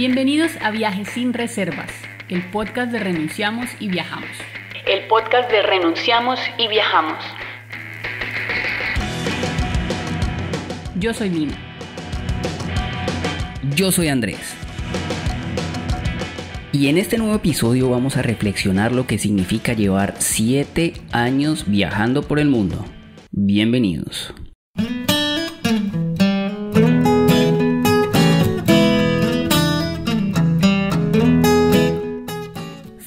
Bienvenidos a Viajes sin Reservas, el podcast de Renunciamos y Viajamos. El podcast de Renunciamos y Viajamos. Yo soy Mina. Yo soy Andrés. Y en este nuevo episodio vamos a reflexionar lo que significa llevar 7 años viajando por el mundo. Bienvenidos.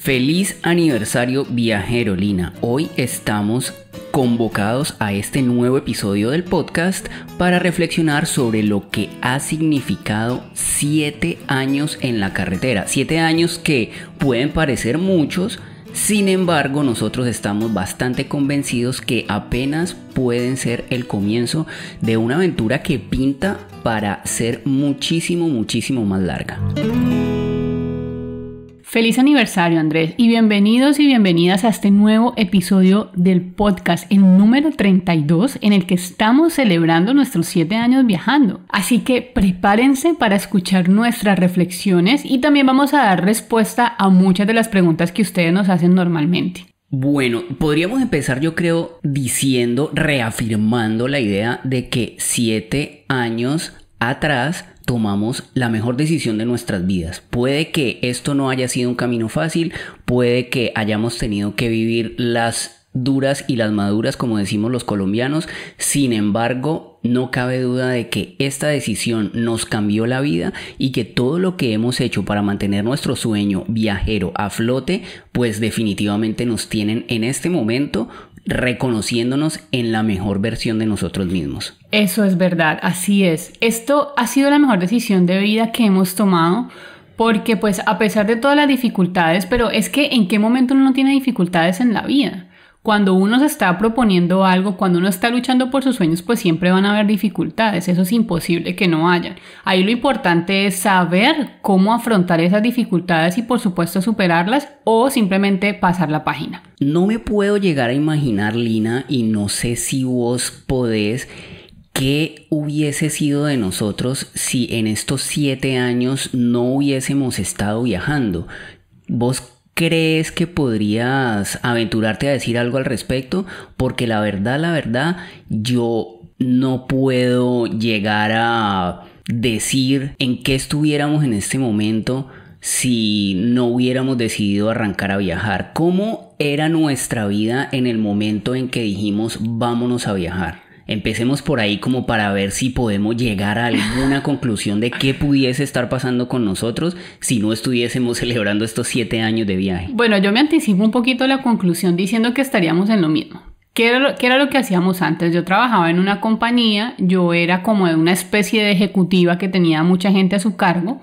Feliz aniversario viajero Lina. Hoy estamos convocados a este nuevo episodio del podcast para reflexionar sobre lo que ha significado siete años en la carretera. siete años que pueden parecer muchos, sin embargo, nosotros estamos bastante convencidos que apenas pueden ser el comienzo de una aventura que pinta para ser muchísimo, muchísimo más larga. Feliz aniversario Andrés y bienvenidos y bienvenidas a este nuevo episodio del podcast, el número 32 en el que estamos celebrando nuestros 7 años viajando. Así que prepárense para escuchar nuestras reflexiones y también vamos a dar respuesta a muchas de las preguntas que ustedes nos hacen normalmente. Bueno, podríamos empezar yo creo diciendo, reafirmando la idea de que 7 años atrás tomamos la mejor decisión de nuestras vidas. Puede que esto no haya sido un camino fácil, puede que hayamos tenido que vivir las duras y las maduras, como decimos los colombianos. Sin embargo, no cabe duda de que esta decisión nos cambió la vida y que todo lo que hemos hecho para mantener nuestro sueño viajero a flote, pues definitivamente nos tienen en este momento reconociéndonos en la mejor versión de nosotros mismos. Eso es verdad, así es. Esto ha sido la mejor decisión de vida que hemos tomado porque pues a pesar de todas las dificultades, pero es que en qué momento uno no tiene dificultades en la vida cuando uno se está proponiendo algo, cuando uno está luchando por sus sueños, pues siempre van a haber dificultades. Eso es imposible que no hayan. Ahí lo importante es saber cómo afrontar esas dificultades y por supuesto superarlas o simplemente pasar la página. No me puedo llegar a imaginar, Lina, y no sé si vos podés ¿Qué hubiese sido de nosotros si en estos siete años no hubiésemos estado viajando? ¿Vos crees que podrías aventurarte a decir algo al respecto? Porque la verdad, la verdad, yo no puedo llegar a decir en qué estuviéramos en este momento si no hubiéramos decidido arrancar a viajar. ¿Cómo era nuestra vida en el momento en que dijimos vámonos a viajar? Empecemos por ahí como para ver si podemos llegar a alguna conclusión de qué pudiese estar pasando con nosotros si no estuviésemos celebrando estos siete años de viaje. Bueno, yo me anticipo un poquito la conclusión diciendo que estaríamos en lo mismo. ¿Qué era lo, era lo que hacíamos antes? Yo trabajaba en una compañía, yo era como de una especie de ejecutiva que tenía mucha gente a su cargo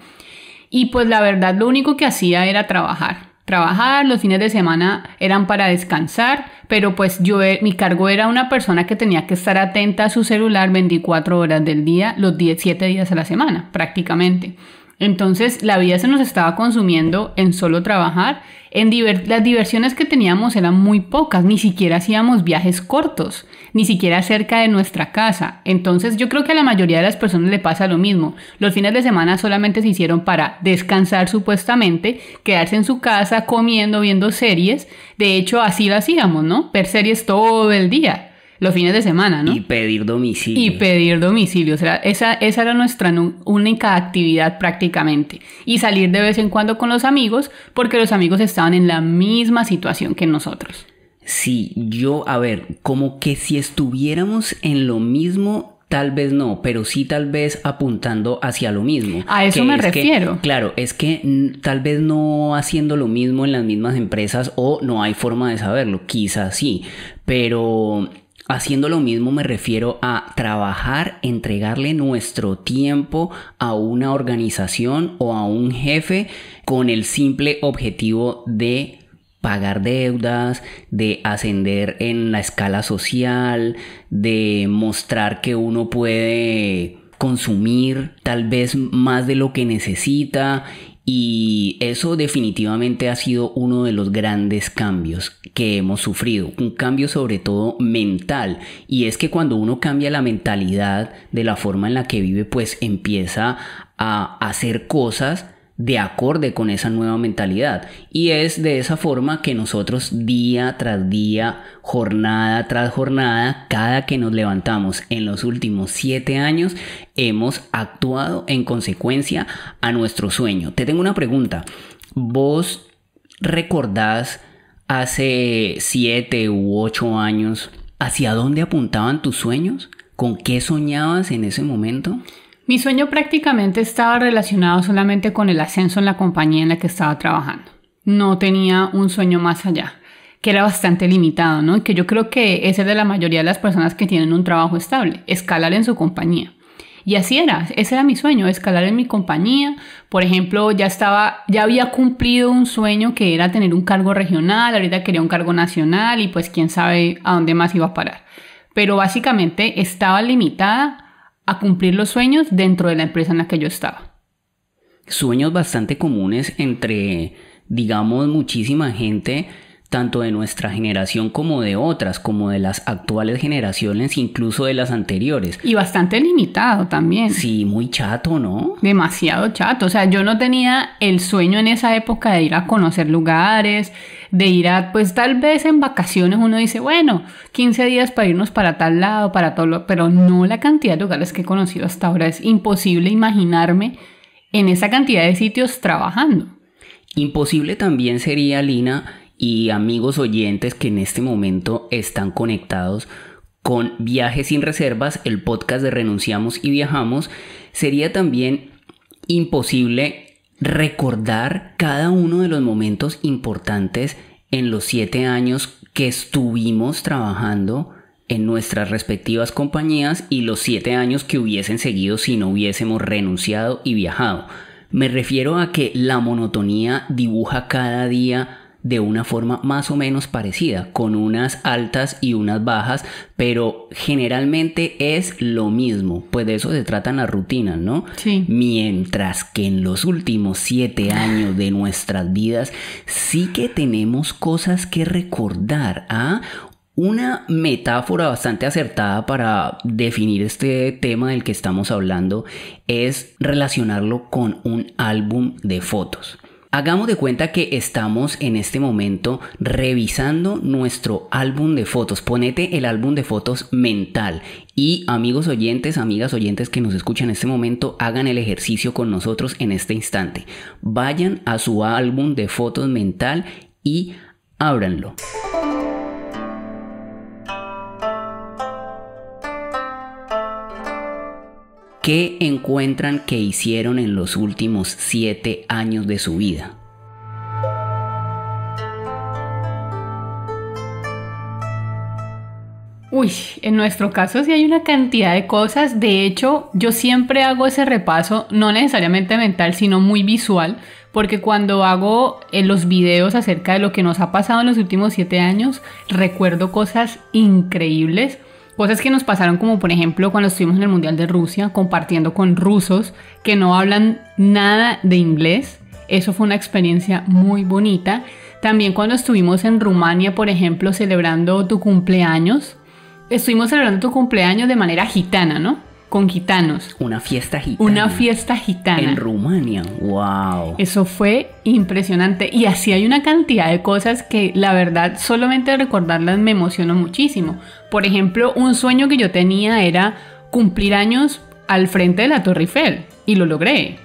y pues la verdad lo único que hacía era trabajar trabajar, los fines de semana eran para descansar, pero pues yo, eh, mi cargo era una persona que tenía que estar atenta a su celular 24 horas del día, los 17 días a la semana prácticamente. Entonces la vida se nos estaba consumiendo en solo trabajar. En las diversiones que teníamos eran muy pocas, ni siquiera hacíamos viajes cortos ni siquiera cerca de nuestra casa. Entonces yo creo que a la mayoría de las personas le pasa lo mismo. Los fines de semana solamente se hicieron para descansar supuestamente, quedarse en su casa comiendo, viendo series. De hecho, así lo hacíamos, ¿no? Ver series todo el día los fines de semana, ¿no? Y pedir domicilio. Y pedir domicilio. O sea, esa, esa era nuestra única actividad prácticamente. Y salir de vez en cuando con los amigos, porque los amigos estaban en la misma situación que nosotros. Sí, yo, a ver, como que si estuviéramos en lo mismo Tal vez no, pero sí tal vez apuntando hacia lo mismo. A eso me refiero. claro, es que tal vez no haciendo lo mismo en las mismas empresas o no hay forma de saberlo, quizás sí, pero haciendo lo mismo me refiero a trabajar, entregarle nuestro tiempo a una organización o a un jefe con el simple objetivo de pagar deudas, de ascender en la escala social, de mostrar que uno puede consumir tal vez más de lo que necesita y eso definitivamente ha sido uno de los grandes cambios que hemos sufrido, un cambio sobre todo mental. Y es que cuando uno cambia la mentalidad de la forma en la que vive, pues empieza a hacer cosas de acorde con esa nueva mentalidad. Y es de esa forma que nosotros día tras día, jornada tras jornada, cada que nos levantamos en los últimos siete años, hemos actuado en consecuencia a nuestro sueño. Te tengo una pregunta. ¿Vos recordás hace siete u ocho años hacia dónde apuntaban tus sueños? ¿Con qué soñabas en ese momento? Mi sueño prácticamente estaba relacionado solamente con el ascenso en la compañía en la que estaba trabajando. No tenía un sueño más allá, que era bastante limitado, ¿no? que yo creo que ese es de la mayoría de las personas que tienen un trabajo estable, escalar en su compañía. Y así era, ese era mi sueño, escalar en mi compañía. Por ejemplo, ya estaba, ya había cumplido un sueño que era tener un cargo regional, ahorita quería un cargo nacional y pues quién sabe a dónde más iba a parar. Pero básicamente estaba limitada a cumplir los sueños dentro de la empresa en la que yo estaba. Sueños bastante comunes entre, digamos, muchísima gente, tanto de nuestra generación como de otras, como de las actuales generaciones, incluso de las anteriores. Y bastante limitado también. Sí, muy chato, ¿no? Demasiado chato. O sea, yo no tenía el sueño en esa época de ir a conocer lugares, de ir a, pues tal vez en vacaciones uno dice, bueno, 15 días para irnos para tal lado, para todo, lo, pero no la cantidad de lugares que he conocido hasta ahora. Es imposible imaginarme en esa cantidad de sitios trabajando. Imposible también sería, Lina, y amigos oyentes que en este momento están conectados con Viajes sin Reservas, el podcast de Renunciamos y Viajamos, sería también imposible recordar cada uno de los momentos importantes en los siete años que estuvimos trabajando en nuestras respectivas compañías y los siete años que hubiesen seguido si no hubiésemos renunciado y viajado. Me refiero a que la monotonía dibuja cada día de una forma más o menos parecida, con unas altas y unas bajas, pero generalmente es lo mismo, pues de eso se tratan las rutinas, ¿no? Sí. Mientras que en los últimos siete años de nuestras vidas sí que tenemos cosas que recordar, ¿ah? Una metáfora bastante acertada para definir este tema del que estamos hablando es relacionarlo con un álbum de fotos. Hagamos de cuenta que estamos en este momento revisando nuestro álbum de fotos. Ponete el álbum de fotos mental. Y amigos oyentes, amigas oyentes que nos escuchan en este momento, hagan el ejercicio con nosotros en este instante. Vayan a su álbum de fotos mental y ábranlo. ¿Qué encuentran que hicieron en los últimos siete años de su vida? Uy, en nuestro caso sí hay una cantidad de cosas. De hecho, yo siempre hago ese repaso, no necesariamente mental, sino muy visual, porque cuando hago eh, los videos acerca de lo que nos ha pasado en los últimos siete años, recuerdo cosas increíbles Cosas que nos pasaron como por ejemplo cuando estuvimos en el Mundial de Rusia compartiendo con rusos que no hablan nada de inglés. Eso fue una experiencia muy bonita. También cuando estuvimos en Rumania, por ejemplo, celebrando tu cumpleaños. Estuvimos celebrando tu cumpleaños de manera gitana, ¿no? Con gitanos. Una fiesta gitana. Una fiesta gitana. En Rumania, wow. Eso fue impresionante. Y así hay una cantidad de cosas que la verdad solamente recordarlas me emocionó muchísimo. Por ejemplo, un sueño que yo tenía era cumplir años al frente de la Torre Eiffel y lo logré.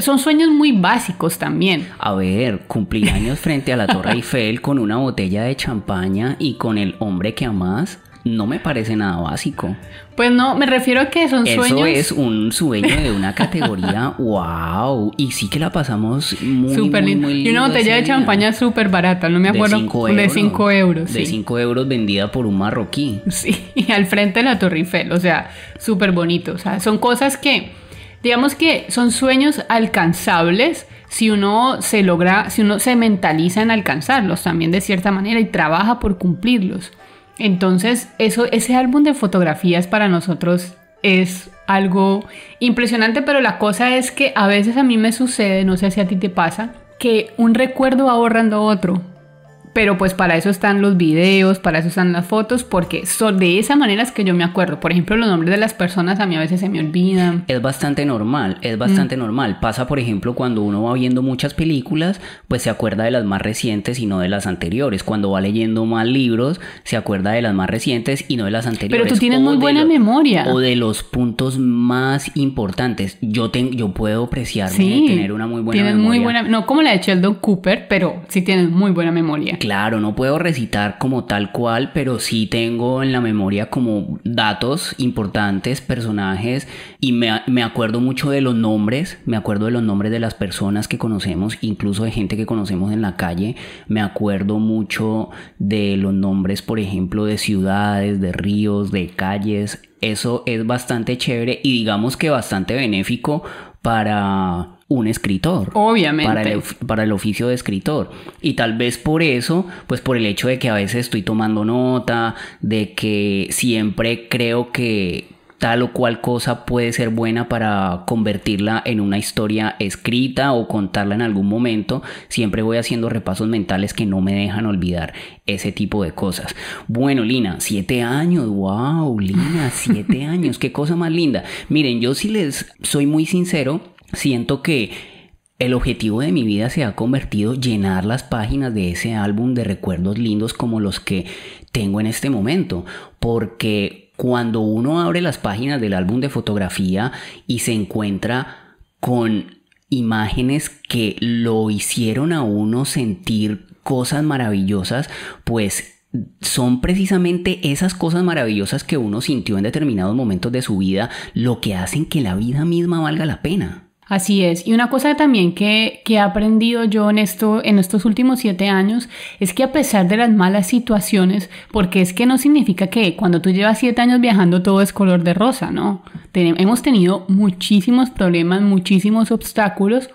son sueños muy básicos también. A ver, cumplir años frente a la Torre Eiffel con una botella de champaña y con el hombre que amas no me parece nada básico. Pues no, me refiero a que son sueños. Eso es un sueño de una categoría, wow. Y sí que la pasamos muy, muy, muy Y una botella de champaña súper barata, no me acuerdo. De 5 euros. De 5 euros, de euros vendida por un marroquí. Sí, y al frente de la Torre Eiffel, o sea, súper bonito. O sea, son cosas que, digamos que son sueños alcanzables si uno se logra, si uno se mentaliza en alcanzarlos también de cierta manera y trabaja por cumplirlos. Entonces, eso, ese álbum de fotografías para nosotros es algo impresionante, pero la cosa es que a veces a mí me sucede, no sé si a ti te pasa, que un recuerdo va borrando otro. Pero pues para eso están los videos, para eso están las fotos, porque son de esa manera es que yo me acuerdo. Por ejemplo, los nombres de las personas a mí a veces se me olvidan. Es bastante normal, es bastante mm. normal. Pasa, por ejemplo, cuando uno va viendo muchas películas, pues se acuerda de las más recientes y no de las anteriores. Cuando va leyendo más libros, se acuerda de las más recientes y no de las anteriores. Pero tú tienes muy buena memoria. O de los puntos más importantes. Yo, te, yo puedo apreciarme tener una muy buena memoria. Muy buena, no como la de Sheldon Cooper, pero sí tienes muy buena memoria claro, no puedo recitar como tal cual, pero sí tengo en la memoria como datos importantes, personajes, y me, acuerdo mucho de los nombres, me acuerdo de los nombres de las personas que conocemos, incluso de gente que conocemos en la calle, me acuerdo mucho de los nombres, por ejemplo, de ciudades, de ríos, de calles, eso es bastante chévere y digamos que bastante benéfico para un escritor. Obviamente. Para el, oficio de escritor. Y tal vez por eso, pues por el hecho de que a veces estoy tomando nota, de que siempre creo que tal o cual cosa puede ser buena para convertirla en una historia escrita o contarla en algún momento, siempre voy haciendo repasos mentales que no me dejan olvidar ese tipo de cosas. Bueno, Lina, siete años, wow, Lina, siete años, qué cosa más linda. Miren, yo si les soy muy sincero, siento que el objetivo de mi vida se ha convertido llenar las páginas de ese álbum de recuerdos lindos como los que tengo en este momento, porque cuando uno abre las páginas del álbum de fotografía y se encuentra con imágenes que lo hicieron a uno sentir cosas maravillosas, pues son precisamente esas cosas maravillosas que uno sintió en determinados momentos de su vida lo que hacen que la vida misma valga la pena. Así es. Y una cosa también que, que he aprendido yo en, esto, en estos últimos siete años es que a pesar de las malas situaciones, porque es que no significa que cuando tú llevas siete años viajando todo es color de rosa, ¿no? hemos tenido muchísimos problemas, muchísimos obstáculos.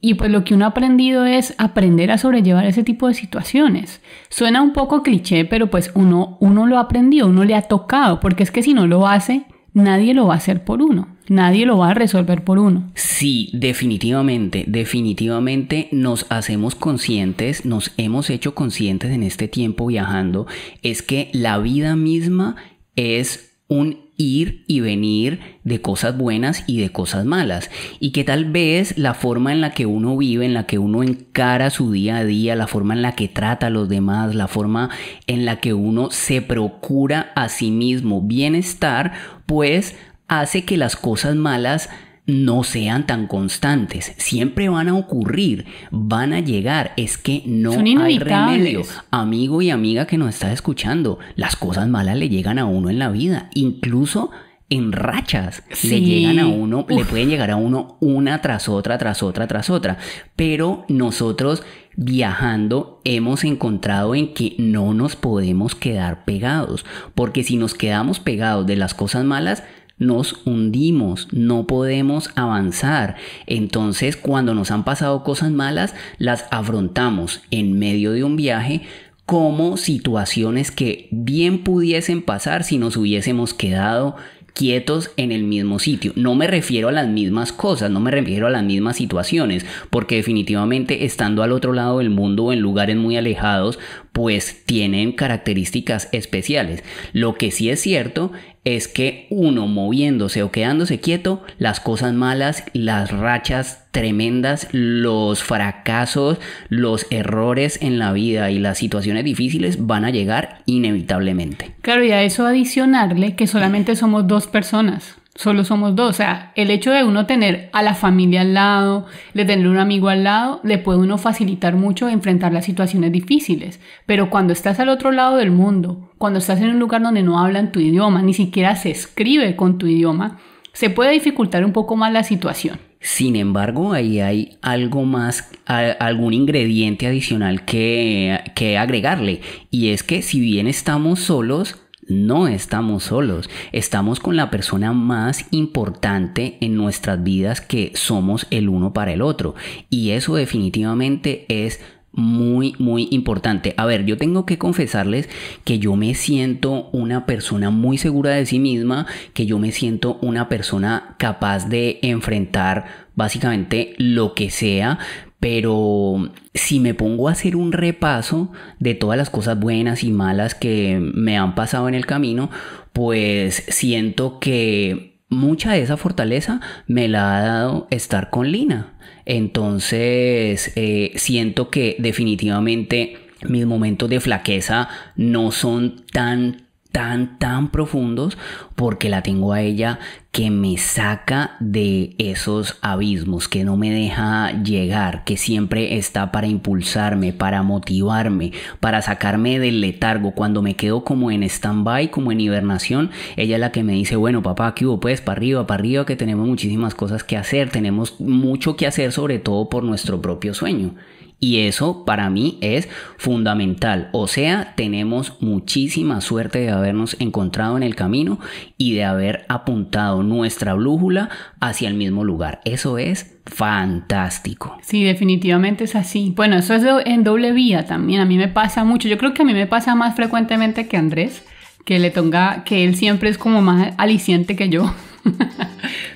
Y pues lo que uno ha aprendido es aprender a sobrellevar ese tipo de situaciones. Suena un poco cliché, pero pues uno, uno lo ha aprendido, uno le ha tocado, porque es que si no lo hace, nadie lo va a hacer por uno, nadie lo va a resolver por uno. Sí, definitivamente, definitivamente nos hacemos conscientes, nos hemos hecho conscientes en este tiempo viajando, es que la vida misma es un ir y venir de cosas buenas y de cosas malas. Y que tal vez la forma en la que uno vive, en la que uno encara su día a día, la forma en la que trata a los demás, la forma en la que uno se procura a sí mismo bienestar, pues hace que las cosas malas no sean tan constantes. Siempre van a ocurrir, van a llegar. Es que no hay remedio. Amigo y amiga que nos está escuchando, las cosas malas le llegan a uno en la vida, incluso en rachas. Le llegan a uno, le pueden llegar a uno una tras otra, tras otra, tras otra. Pero nosotros viajando hemos encontrado en que no nos podemos quedar pegados, porque si nos quedamos pegados de las cosas malas, nos hundimos, no podemos avanzar. Entonces, cuando nos han pasado cosas malas, las afrontamos en medio de un viaje como situaciones que bien pudiesen pasar si nos hubiésemos quedado quietos en el mismo sitio. No me refiero a las mismas cosas, no me refiero a las mismas situaciones, porque definitivamente estando al otro lado del mundo o en lugares muy alejados, pues tienen características especiales. Lo que sí es cierto es que uno moviéndose o quedándose quieto, las cosas malas, las rachas tremendas, los fracasos, los errores en la vida y las situaciones difíciles van a llegar inevitablemente. Claro, y a eso adicionarle que solamente somos dos personas solo somos dos. O sea, el hecho de uno tener a la familia al lado, de tener un amigo al lado, le puede uno facilitar mucho enfrentar las situaciones difíciles. Pero cuando estás al otro lado del mundo, cuando estás en un lugar donde no hablan tu idioma, ni siquiera se escribe con tu idioma, se puede dificultar un poco más la situación. Sin embargo, ahí hay algo más, algún ingrediente adicional que, que agregarle. Y es que si bien estamos solos, no estamos solos, estamos con la persona más importante en nuestras vidas que somos el uno para el otro. Y eso definitivamente es muy, muy importante. A ver, yo tengo que confesarles que yo me siento una persona muy segura de sí misma, que yo me siento una persona capaz de enfrentar básicamente lo que sea, pero si me pongo a hacer un repaso de todas las cosas buenas y malas que me han pasado en el camino, pues siento que mucha de esa fortaleza me la ha dado estar con Lina. Entonces eh, siento que definitivamente mis momentos de flaqueza no son tan tan tan profundos porque la tengo a ella que me saca de esos abismos, que no me deja llegar, que siempre está para impulsarme, para motivarme, para sacarme del letargo. Cuando me quedo como en stand-by, como en hibernación, ella es la que me dice, bueno papá, aquí hubo? Pues para arriba, para arriba, que tenemos muchísimas cosas que hacer, tenemos mucho que hacer sobre todo por nuestro propio sueño. Y eso para mí es fundamental. O sea, tenemos muchísima suerte de habernos encontrado en el camino y de haber apuntado nuestra brújula hacia el mismo lugar. Eso es fantástico. Sí, definitivamente es así. Bueno, eso es en doble vía también. A mí me pasa mucho. Yo creo que a mí me pasa más frecuentemente que Andrés, que le tonga, que él siempre es como más aliciente que yo.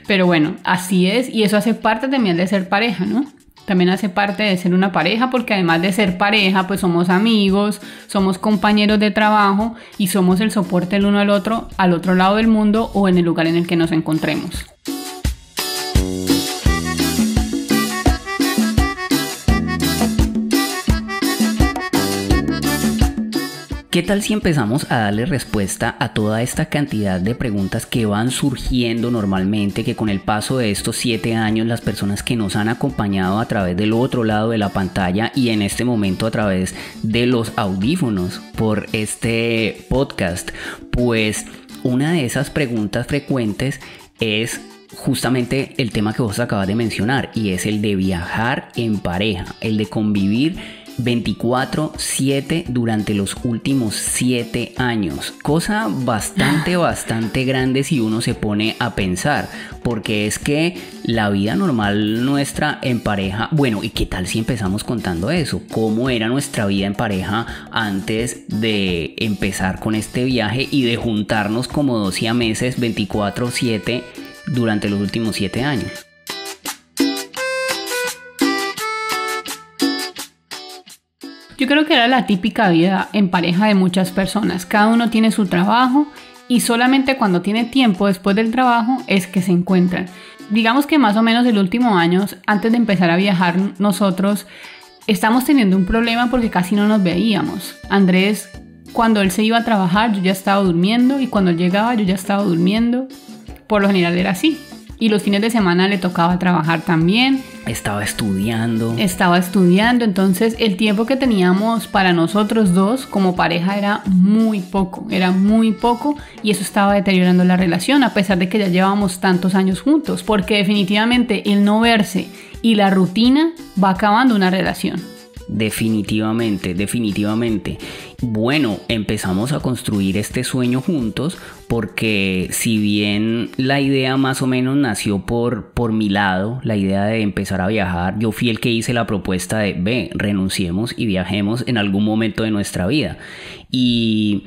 Pero bueno, así es y eso hace parte también de ser pareja, ¿no? también hace parte de ser una pareja, porque además de ser pareja, pues somos amigos, somos compañeros de trabajo y somos el soporte el uno al otro al otro lado del mundo o en el lugar en el que nos encontremos. ¿Qué tal si empezamos a darle respuesta a toda esta cantidad de preguntas que van surgiendo normalmente, que con el paso de estos siete años las personas que nos han acompañado a través del otro lado de la pantalla y en este momento a través de los audífonos por este podcast? Pues una de esas preguntas frecuentes es justamente el tema que vos acabas de mencionar y es el de viajar en pareja, el de convivir 24/7 durante los últimos 7 años. Cosa bastante, bastante grande si uno se pone a pensar, porque es que la vida normal nuestra en pareja, bueno, ¿y qué tal si empezamos contando eso? ¿Cómo era nuestra vida en pareja antes de empezar con este viaje y de juntarnos como 12 meses 24/7 durante los últimos 7 años? Yo creo que era la típica vida en pareja de muchas personas. Cada uno tiene su trabajo y solamente cuando tiene tiempo después del trabajo es que se encuentran. Digamos que más o menos el último año, antes de empezar a viajar nosotros, estamos teniendo un problema porque casi no nos veíamos. Andrés, cuando él se iba a trabajar, yo ya estaba durmiendo y cuando él llegaba, yo ya estaba durmiendo. Por lo general era así y los fines de semana le tocaba trabajar también. Estaba estudiando. Estaba estudiando, entonces el tiempo que teníamos para nosotros dos como pareja era muy poco, era muy poco y eso estaba deteriorando la relación a pesar de que ya llevábamos tantos años juntos, porque definitivamente el no verse y la rutina va acabando una relación definitivamente, definitivamente. Bueno, empezamos a construir este sueño juntos porque si bien la idea más o menos nació por, por mi lado, la idea de empezar a viajar, yo fui el que hice la propuesta de, ve, renunciemos y viajemos en algún momento de nuestra vida. Y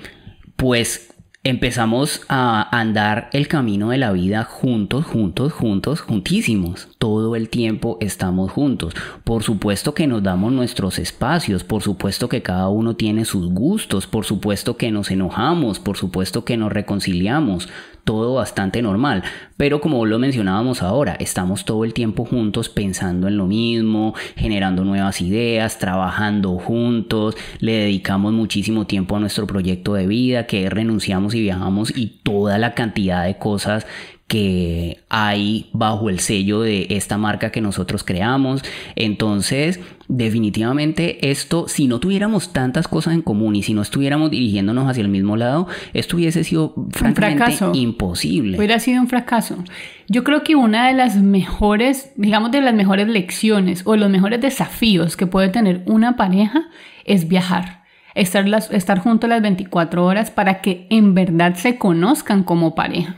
pues empezamos a andar el camino de la vida juntos, juntos, juntos, juntísimos. Todo el tiempo estamos juntos. Por supuesto que nos damos nuestros espacios, por supuesto que cada uno tiene sus gustos, por supuesto que nos enojamos, por supuesto que nos reconciliamos todo bastante normal. Pero como lo mencionábamos ahora, estamos todo el tiempo juntos pensando en lo mismo, generando nuevas ideas, trabajando juntos, le dedicamos muchísimo tiempo a nuestro proyecto de vida, que renunciamos y viajamos y toda la cantidad de cosas que hay bajo el sello de esta marca que nosotros creamos. Entonces, definitivamente esto, si no tuviéramos tantas cosas en común y si no estuviéramos dirigiéndonos hacia el mismo lado, esto hubiese sido francamente fracaso. imposible. Hubiera sido un fracaso. Yo creo que una de las mejores, digamos de las mejores lecciones o los mejores desafíos que puede tener una pareja es viajar. Estar, las, estar juntos las 24 horas para que en verdad se conozcan como pareja.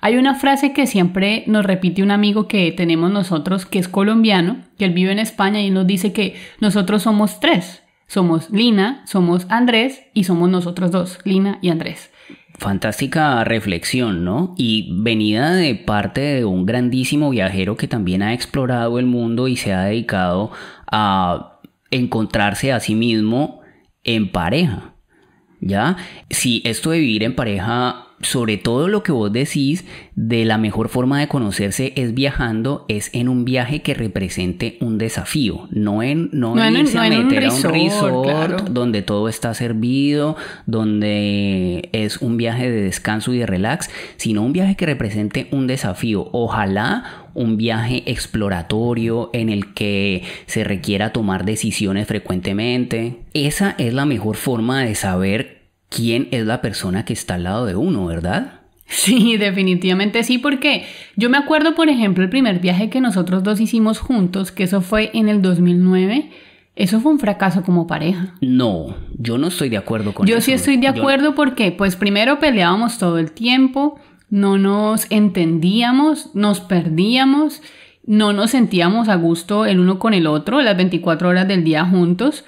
Hay una frase que siempre nos repite un amigo que tenemos nosotros, que es colombiano, que él vive en España y nos dice que nosotros somos tres. Somos Lina, somos Andrés y somos nosotros dos, Lina y Andrés. Fantástica reflexión, ¿no? Y venida de parte de un grandísimo viajero que también ha explorado el mundo y se ha dedicado a encontrarse a sí mismo en pareja. ¿Ya? Si esto de vivir en pareja sobre todo lo que vos decís de la mejor forma de conocerse es viajando, es en un viaje que represente un desafío, no en, a un resort, donde todo está servido, donde es un viaje de descanso y de relax, sino un viaje que represente un desafío. Ojalá un viaje exploratorio en el que se requiera tomar decisiones frecuentemente. Esa es la mejor forma de saber quién es la persona que está al lado de uno, ¿verdad? Sí, definitivamente sí, porque yo me acuerdo, por ejemplo, el primer viaje que nosotros dos hicimos juntos, que eso fue en el 2009. Eso fue un fracaso como pareja. No, yo no estoy de acuerdo con yo eso. Yo sí estoy de acuerdo ¿Por porque, pues primero peleábamos todo el tiempo, no nos entendíamos, nos perdíamos, no nos sentíamos a gusto el uno con el otro las 24 horas del día juntos.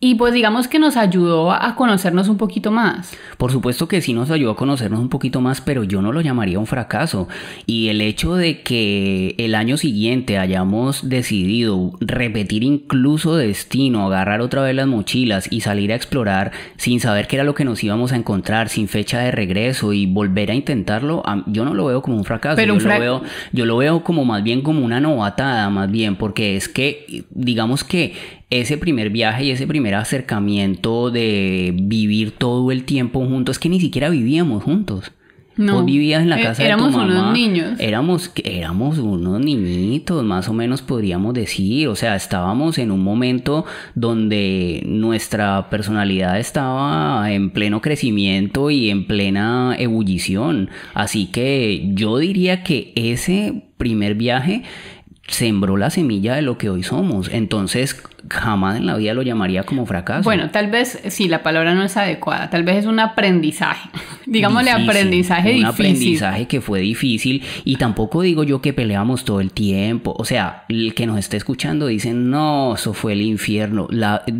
Y pues digamos que nos ayudó a conocernos un poquito más. Por supuesto que sí nos ayudó a conocernos un poquito más, pero yo no lo llamaría un fracaso. Y el hecho de que el año siguiente hayamos decidido repetir incluso destino, agarrar otra vez las mochilas y salir a explorar sin saber qué era lo que nos íbamos a encontrar, sin fecha de regreso y volver a intentarlo, yo no lo veo como un fracaso. lo yo lo veo como más bien como una novatada, más bien, porque es que digamos que ese primer viaje y ese primer acercamiento de vivir todo el tiempo juntos, Es que ni siquiera vivíamos juntos. No. Vos vivías en la e- casa de tu mamá. Éramos unos niños. Éramos, éramos unos niñitos, más o menos podríamos decir. O sea, estábamos en un momento donde nuestra personalidad estaba en pleno crecimiento y en plena ebullición. Así que yo diría que ese primer viaje sembró la semilla de lo que hoy somos. Entonces, jamás en la vida lo llamaría como fracaso. Bueno, tal vez sí, la palabra no es adecuada, tal vez es un aprendizaje, digámosle aprendizaje difícil. Un aprendizaje que fue difícil y tampoco digo yo que peleamos todo el tiempo, o sea, el que nos esté escuchando dice, no, eso fue el infierno,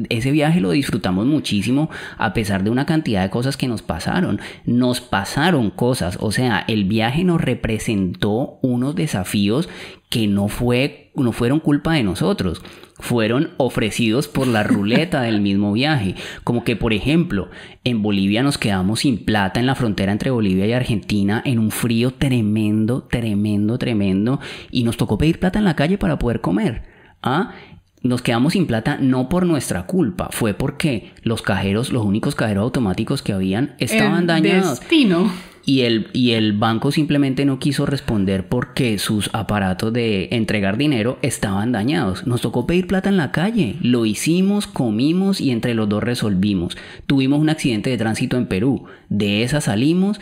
ese viaje lo disfrutamos muchísimo a pesar de una cantidad de cosas que nos pasaron, nos pasaron cosas, o sea, el viaje nos representó unos desafíos que no, fue, no fueron culpa de nosotros, fueron ofrecidos por la ruleta del mismo viaje. Como que, por ejemplo, en Bolivia nos quedamos sin plata en la frontera entre Bolivia y Argentina en un frío tremendo, tremendo, tremendo, y nos tocó pedir plata en la calle para poder comer. ¿Ah? nos quedamos sin plata no por nuestra culpa, fue porque los cajeros, los únicos cajeros automáticos que habían, estaban dañados. Destino y el, y el banco simplemente no quiso responder porque sus aparatos de entregar dinero estaban dañados. Nos tocó pedir plata en la calle. Lo hicimos, comimos y entre los dos resolvimos. Tuvimos un accidente de tránsito en Perú. De esa salimos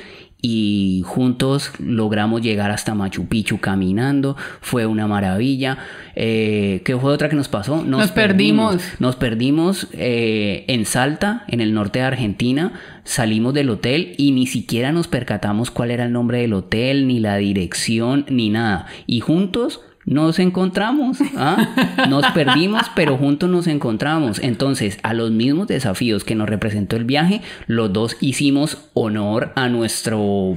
y juntos logramos llegar hasta Machu Picchu caminando. Fue una maravilla. Eh, ¿Qué fue otra que nos pasó? Nos, perdimos. Nos perdimos eh, en Salta, en el norte de Argentina. Salimos del hotel y ni siquiera nos percatamos cuál era el nombre del hotel, ni la dirección, ni nada. Y juntos nos encontramos, ¿ah? nos perdimos, pero juntos nos encontramos. Entonces, a los mismos desafíos que nos representó el viaje, los dos hicimos honor a nuestro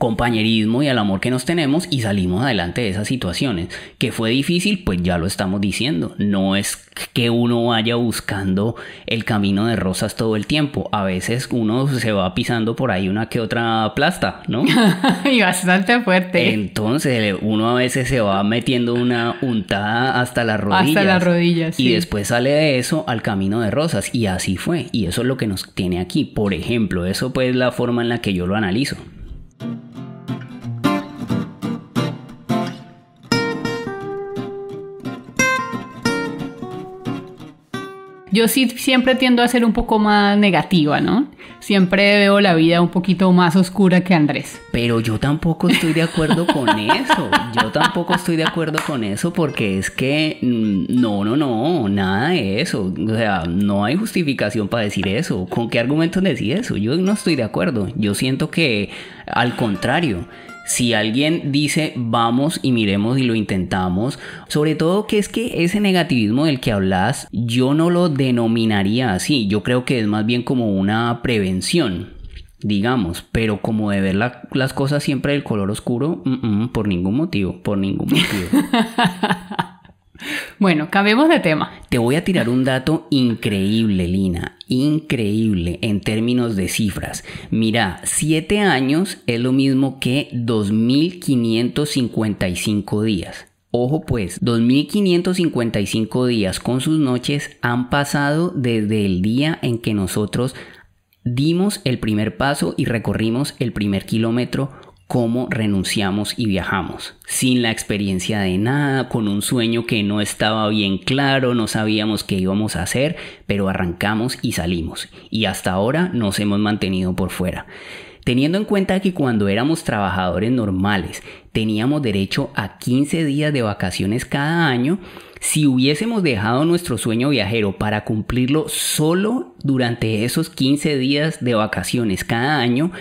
compañerismo y al amor que nos tenemos y salimos adelante de esas situaciones. Que fue difícil, pues ya lo estamos diciendo. No es que uno vaya buscando el camino de rosas todo el tiempo. A veces uno se va pisando por ahí una que otra plasta, ¿no? y bastante fuerte. Entonces uno a veces se va metiendo una untada hasta las rodillas. Hasta las rodillas. Y después sale de eso al camino de rosas. Y así fue. Y eso es lo que nos tiene aquí. Por ejemplo, eso pues es la forma en la que yo lo analizo. yo sí siempre tiendo a ser un poco más negativa, ¿no? Siempre veo la vida un poquito más oscura que Andrés. Pero yo tampoco estoy de acuerdo con eso. Yo tampoco estoy de acuerdo con eso porque es que mm, no, no, no, nada de eso. O sea, no hay justificación para decir eso. ¿Con qué argumentos decís eso? Yo no estoy de acuerdo. Yo siento que al contrario si alguien dice vamos y miremos y lo intentamos, sobre todo que es que ese negativismo del que hablas, yo no lo denominaría así, yo creo que es más bien como una prevención digamos, pero como de ver las cosas siempre del color oscuro, mm, mm, por ningún motivo, por ningún motivo. Bueno, cambiemos de tema. Te voy a tirar un dato increíble, Lina. Increíble en términos de cifras. Mira, 7 años es lo mismo que 2.555 días. Ojo pues, 2.555 días con sus noches han pasado desde el día en que nosotros dimos el primer paso y recorrimos el primer kilómetro cómo renunciamos y viajamos, sin la experiencia de nada, con un sueño que no estaba bien claro, no sabíamos qué íbamos a hacer, pero arrancamos y salimos, y hasta ahora nos hemos mantenido por fuera. Teniendo en cuenta que cuando éramos trabajadores normales teníamos derecho a 15 días de vacaciones cada año, si hubiésemos dejado nuestro sueño viajero para cumplirlo solo durante esos 15 días de vacaciones cada año,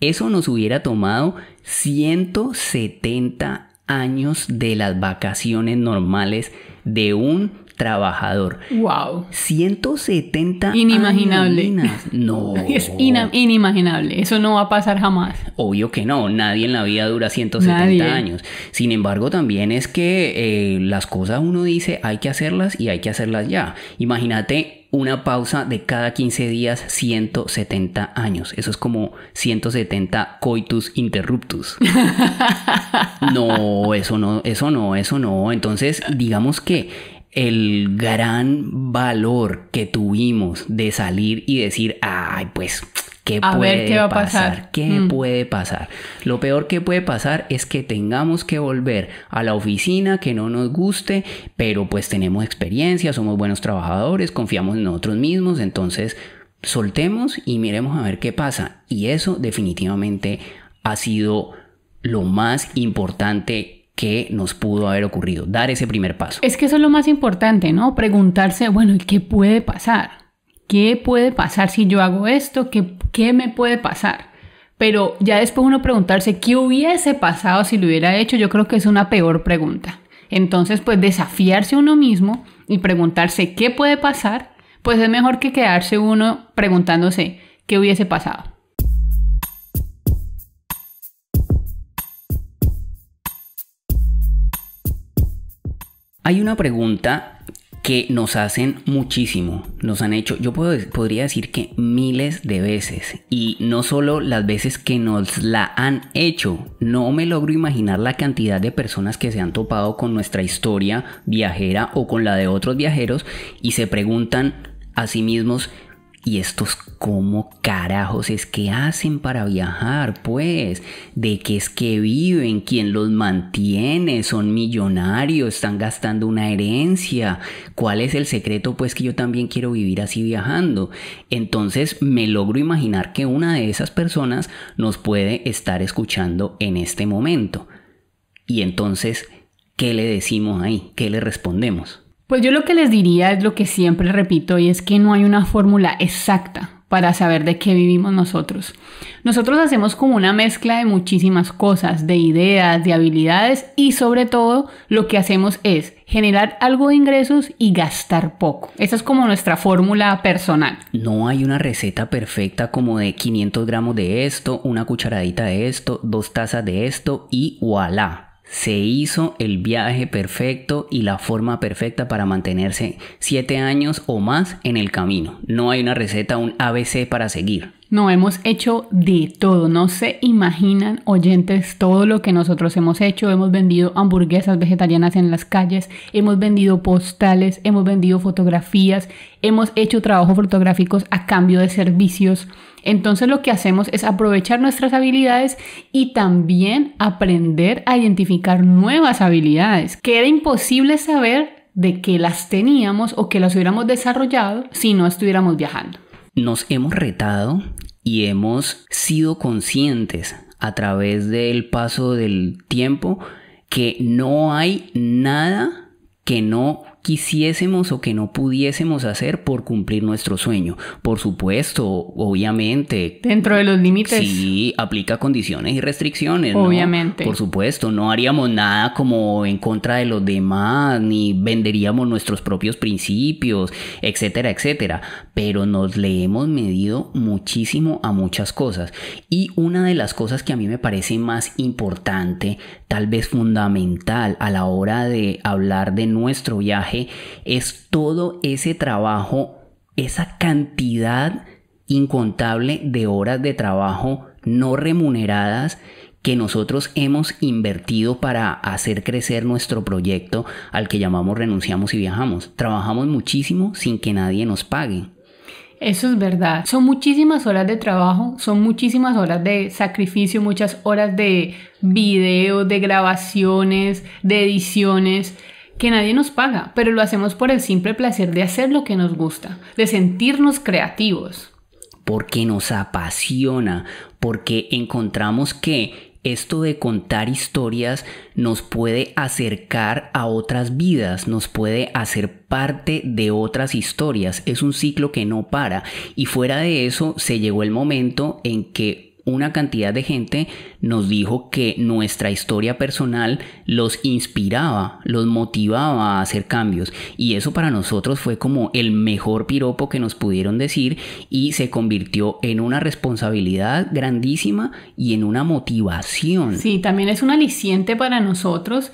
eso nos hubiera tomado 170 años de las vacaciones normales de un trabajador. Wow. 170 Inimaginable. No. Es inimaginable. Eso no va a pasar jamás. Obvio que no. Nadie en la vida dura 170 años. Sin embargo, también es que eh, las cosas uno dice hay que hacerlas y hay que hacerlas ya. Imagínate una pausa de cada 15 días 170 años. Eso es como 170 coitus interruptus. no, eso no, eso no, eso no. Entonces, digamos que el gran valor que tuvimos de salir y decir, ay, pues, ¿qué puede pasar? ¿Qué mm. puede pasar? Lo peor que puede pasar es que tengamos que volver a la oficina que no nos guste, pero pues tenemos experiencia, somos buenos trabajadores, confiamos en nosotros mismos, entonces soltemos y miremos a ver qué pasa. Y eso definitivamente ha sido lo más importante que nos pudo haber ocurrido, dar ese primer paso. Es que eso es lo más importante, ¿no? Preguntarse, bueno, ¿y qué puede pasar? ¿Qué puede pasar si yo hago esto? ¿Qué, qué me puede pasar? Pero ya después uno preguntarse, ¿qué hubiese pasado si lo hubiera hecho? Yo creo que es una peor pregunta. Entonces, pues desafiarse uno mismo y preguntarse qué puede pasar, pues es mejor que quedarse uno preguntándose qué hubiese pasado. Hay una pregunta que nos hacen muchísimo, nos han hecho, yo podría decir que miles de veces, y no solo las veces que nos la han hecho, no me logro imaginar la cantidad de personas que se han topado con nuestra historia viajera o con la de otros viajeros y se preguntan a sí mismos, ¿Y estos cómo carajos es que hacen para viajar? Pues, ¿de qué es que viven? ¿Quién los mantiene? ¿Son millonarios? ¿Están gastando una herencia? ¿Cuál es el secreto? Pues que yo también quiero vivir así viajando. Entonces me logro imaginar que una de esas personas nos puede estar escuchando en este momento. Y entonces, ¿qué le decimos ahí? ¿Qué le respondemos? Pues yo lo que les diría es lo que siempre repito y es que no hay una fórmula exacta para saber de qué vivimos nosotros. Nosotros hacemos como una mezcla de muchísimas cosas, de ideas, de habilidades y sobre todo lo que hacemos es generar algo de ingresos y gastar poco. Esa es como nuestra fórmula personal. No hay una receta perfecta como de 500 gramos de esto, una cucharadita de esto, dos tazas de esto y voilà se hizo el viaje perfecto y la forma perfecta para mantenerse siete años o más en el camino. No hay una receta, un ABC para seguir. No, hemos hecho de todo. No se imaginan, oyentes, todo lo que nosotros hemos hecho. Hemos vendido hamburguesas vegetarianas en las calles, hemos vendido postales, hemos vendido fotografías, hemos hecho trabajos fotográficos a cambio de servicios. Entonces lo que hacemos es aprovechar nuestras habilidades y también aprender a identificar nuevas habilidades, que era imposible saber de que las teníamos o que las hubiéramos desarrollado si no estuviéramos viajando. Nos hemos retado y hemos sido conscientes a través del paso del tiempo que no hay nada que no quisiésemos o que no pudiésemos hacer por cumplir nuestro sueño. Por supuesto, obviamente. Dentro de los límites. Sí, aplica condiciones y restricciones. Obviamente. Por supuesto, no haríamos nada como en contra de los demás, ni venderíamos nuestros propios principios, etcétera, etcétera. Pero nos le hemos medido muchísimo a muchas cosas. Y una de las cosas que a mí me parece más importante, tal vez fundamental a la hora de hablar de nuestro viaje, es todo ese trabajo, esa cantidad incontable de horas de trabajo no remuneradas que nosotros hemos invertido para hacer crecer nuestro proyecto al que llamamos renunciamos y viajamos. Trabajamos muchísimo sin que nadie nos pague. Eso es verdad. Son muchísimas horas de trabajo, son muchísimas horas de sacrificio, muchas horas de videos, de grabaciones, de ediciones, que nadie nos paga, pero lo hacemos por el simple placer de hacer lo que nos gusta, de sentirnos creativos. Porque nos apasiona, porque encontramos que esto de contar historias nos puede acercar a otras vidas, nos puede hacer parte de otras historias. Es un ciclo que no para. Y fuera de eso, se llegó el momento en que una cantidad de gente nos dijo que nuestra historia personal los inspiraba, los motivaba a hacer cambios. Y eso para nosotros fue como el mejor piropo que nos pudieron decir y se convirtió en una responsabilidad grandísima y en una motivación. Sí, también es un aliciente para nosotros.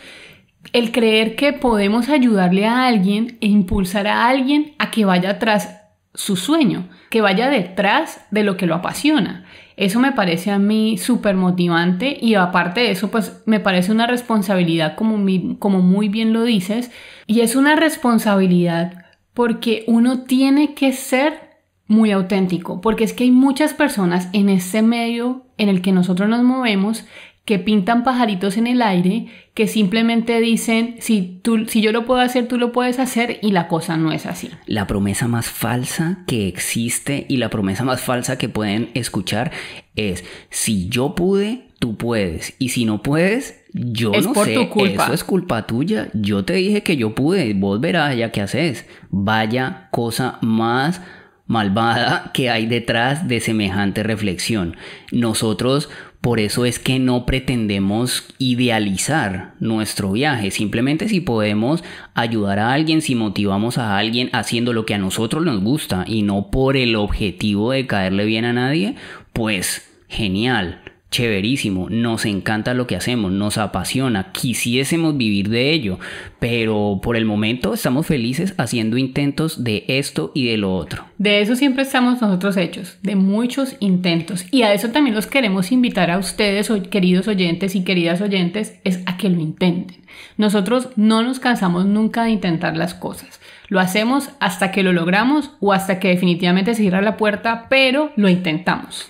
El creer que podemos ayudarle a alguien e impulsar a alguien a que vaya tras su sueño, que vaya detrás de lo que lo apasiona. Eso me parece a mí súper motivante y aparte de eso, pues me parece una responsabilidad, como, como muy bien lo dices, y es una responsabilidad porque uno tiene que ser muy auténtico, porque es que hay muchas personas en este medio en el que nosotros nos movemos que pintan pajaritos en el aire, que simplemente dicen, si, tú, si yo lo puedo hacer, tú lo puedes hacer, y la cosa no es así. La promesa más falsa que existe y la promesa más falsa que pueden escuchar es, si yo pude, tú puedes. Y si no puedes, yo no sé. Eso es culpa tuya. Yo te dije que yo pude. Vos verás ya qué haces. Vaya cosa más malvada que hay detrás de semejante reflexión. Nosotros por eso es que no pretendemos idealizar nuestro viaje. Simplemente si podemos ayudar a alguien, si motivamos a alguien haciendo lo que a nosotros nos gusta y no por el objetivo de caerle bien a nadie, pues genial. Chéverísimo, nos encanta lo que hacemos, nos apasiona, quisiésemos vivir de ello, pero por el momento estamos felices haciendo intentos de esto y de lo otro. De eso siempre estamos nosotros hechos, de muchos intentos. Y a eso también los queremos invitar a ustedes, queridos oyentes y queridas oyentes, es a que lo intenten. Nosotros no nos cansamos nunca de intentar las cosas. Lo hacemos hasta que lo logramos o hasta que definitivamente se cierra la puerta, pero lo intentamos.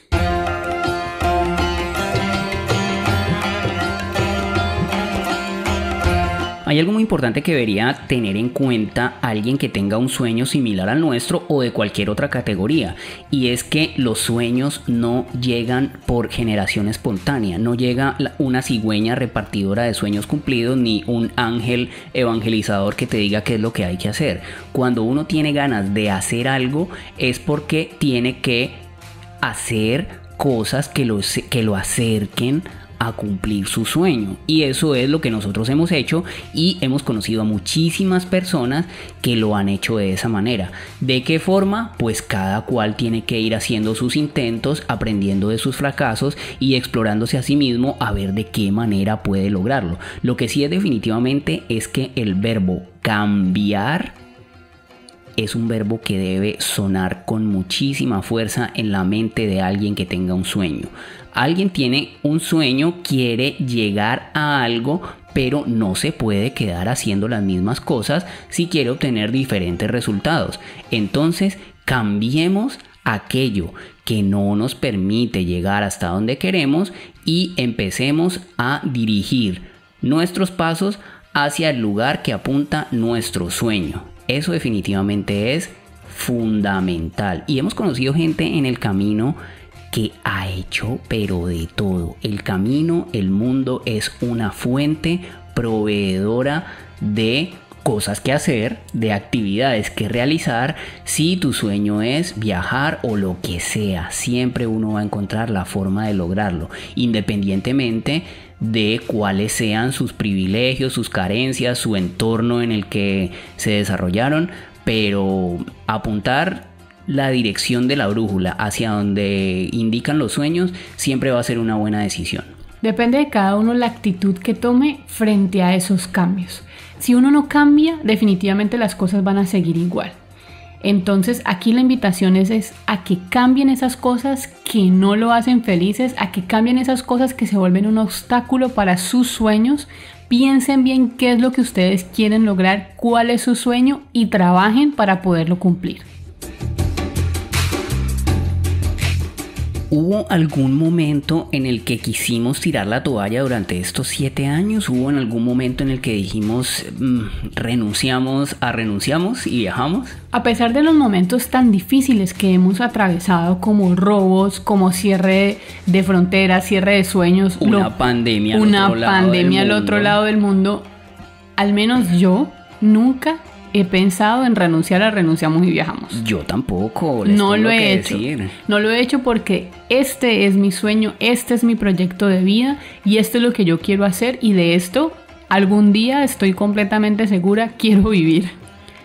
Hay algo muy importante que debería tener en cuenta alguien que tenga un sueño similar al nuestro o de cualquier otra categoría, y es que los sueños no llegan por generación espontánea, no llega una cigüeña repartidora de sueños cumplidos ni un ángel evangelizador que te diga qué es lo que hay que hacer. Cuando uno tiene ganas de hacer algo es porque tiene que hacer cosas que lo, que lo acerquen a cumplir su sueño. Y eso es lo que nosotros hemos hecho y hemos conocido a muchísimas personas que lo han hecho de esa manera. ¿De qué forma? Pues cada cual tiene que ir haciendo sus intentos, aprendiendo de sus fracasos y explorándose a sí mismo a ver de qué manera puede lograrlo. Lo que sí es definitivamente es que el verbo cambiar es un verbo que debe sonar con muchísima fuerza en la mente de alguien que tenga un sueño. Alguien tiene un sueño, quiere llegar a algo, pero no se puede quedar haciendo las mismas cosas si quiere obtener diferentes resultados. Entonces, cambiemos aquello que no nos permite llegar hasta donde queremos y empecemos a dirigir nuestros pasos hacia el lugar que apunta nuestro sueño. Eso definitivamente es fundamental. Y hemos conocido gente en el camino que ha hecho pero de todo. El camino, el mundo es una fuente proveedora de cosas que hacer, de actividades que realizar, si tu sueño es viajar o lo que sea, siempre uno va a encontrar la forma de lograrlo, independientemente de cuáles sean sus privilegios, sus carencias, su entorno en el que se desarrollaron, pero apuntar la dirección de la brújula hacia donde indican los sueños, siempre va a ser una buena decisión. Depende de cada uno la actitud que tome frente a esos cambios. Si uno no cambia, definitivamente las cosas van a seguir igual. Entonces aquí la invitación es, a que cambien esas cosas que no lo hacen felices, a que cambien esas cosas que se vuelven un obstáculo para sus sueños. Piensen bien qué es lo que ustedes quieren lograr, cuál es su sueño y trabajen para poderlo cumplir. ¿Hubo algún momento en el que quisimos tirar la toalla durante estos siete años? ¿Hubo en algún momento en el que dijimos mm, renunciamos a renunciamos y viajamos? A pesar de los momentos tan difíciles que hemos atravesado como robos, como cierre de fronteras, cierre de sueños, una una pandemia al otro lado del mundo, al menos yo nunca he pensado en renunciar a renunciamos y viajamos. Yo tampoco. no lo he hecho. No lo he hecho porque este es mi sueño, este es mi proyecto de vida y esto es lo que yo quiero hacer y de esto algún día estoy completamente segura quiero vivir.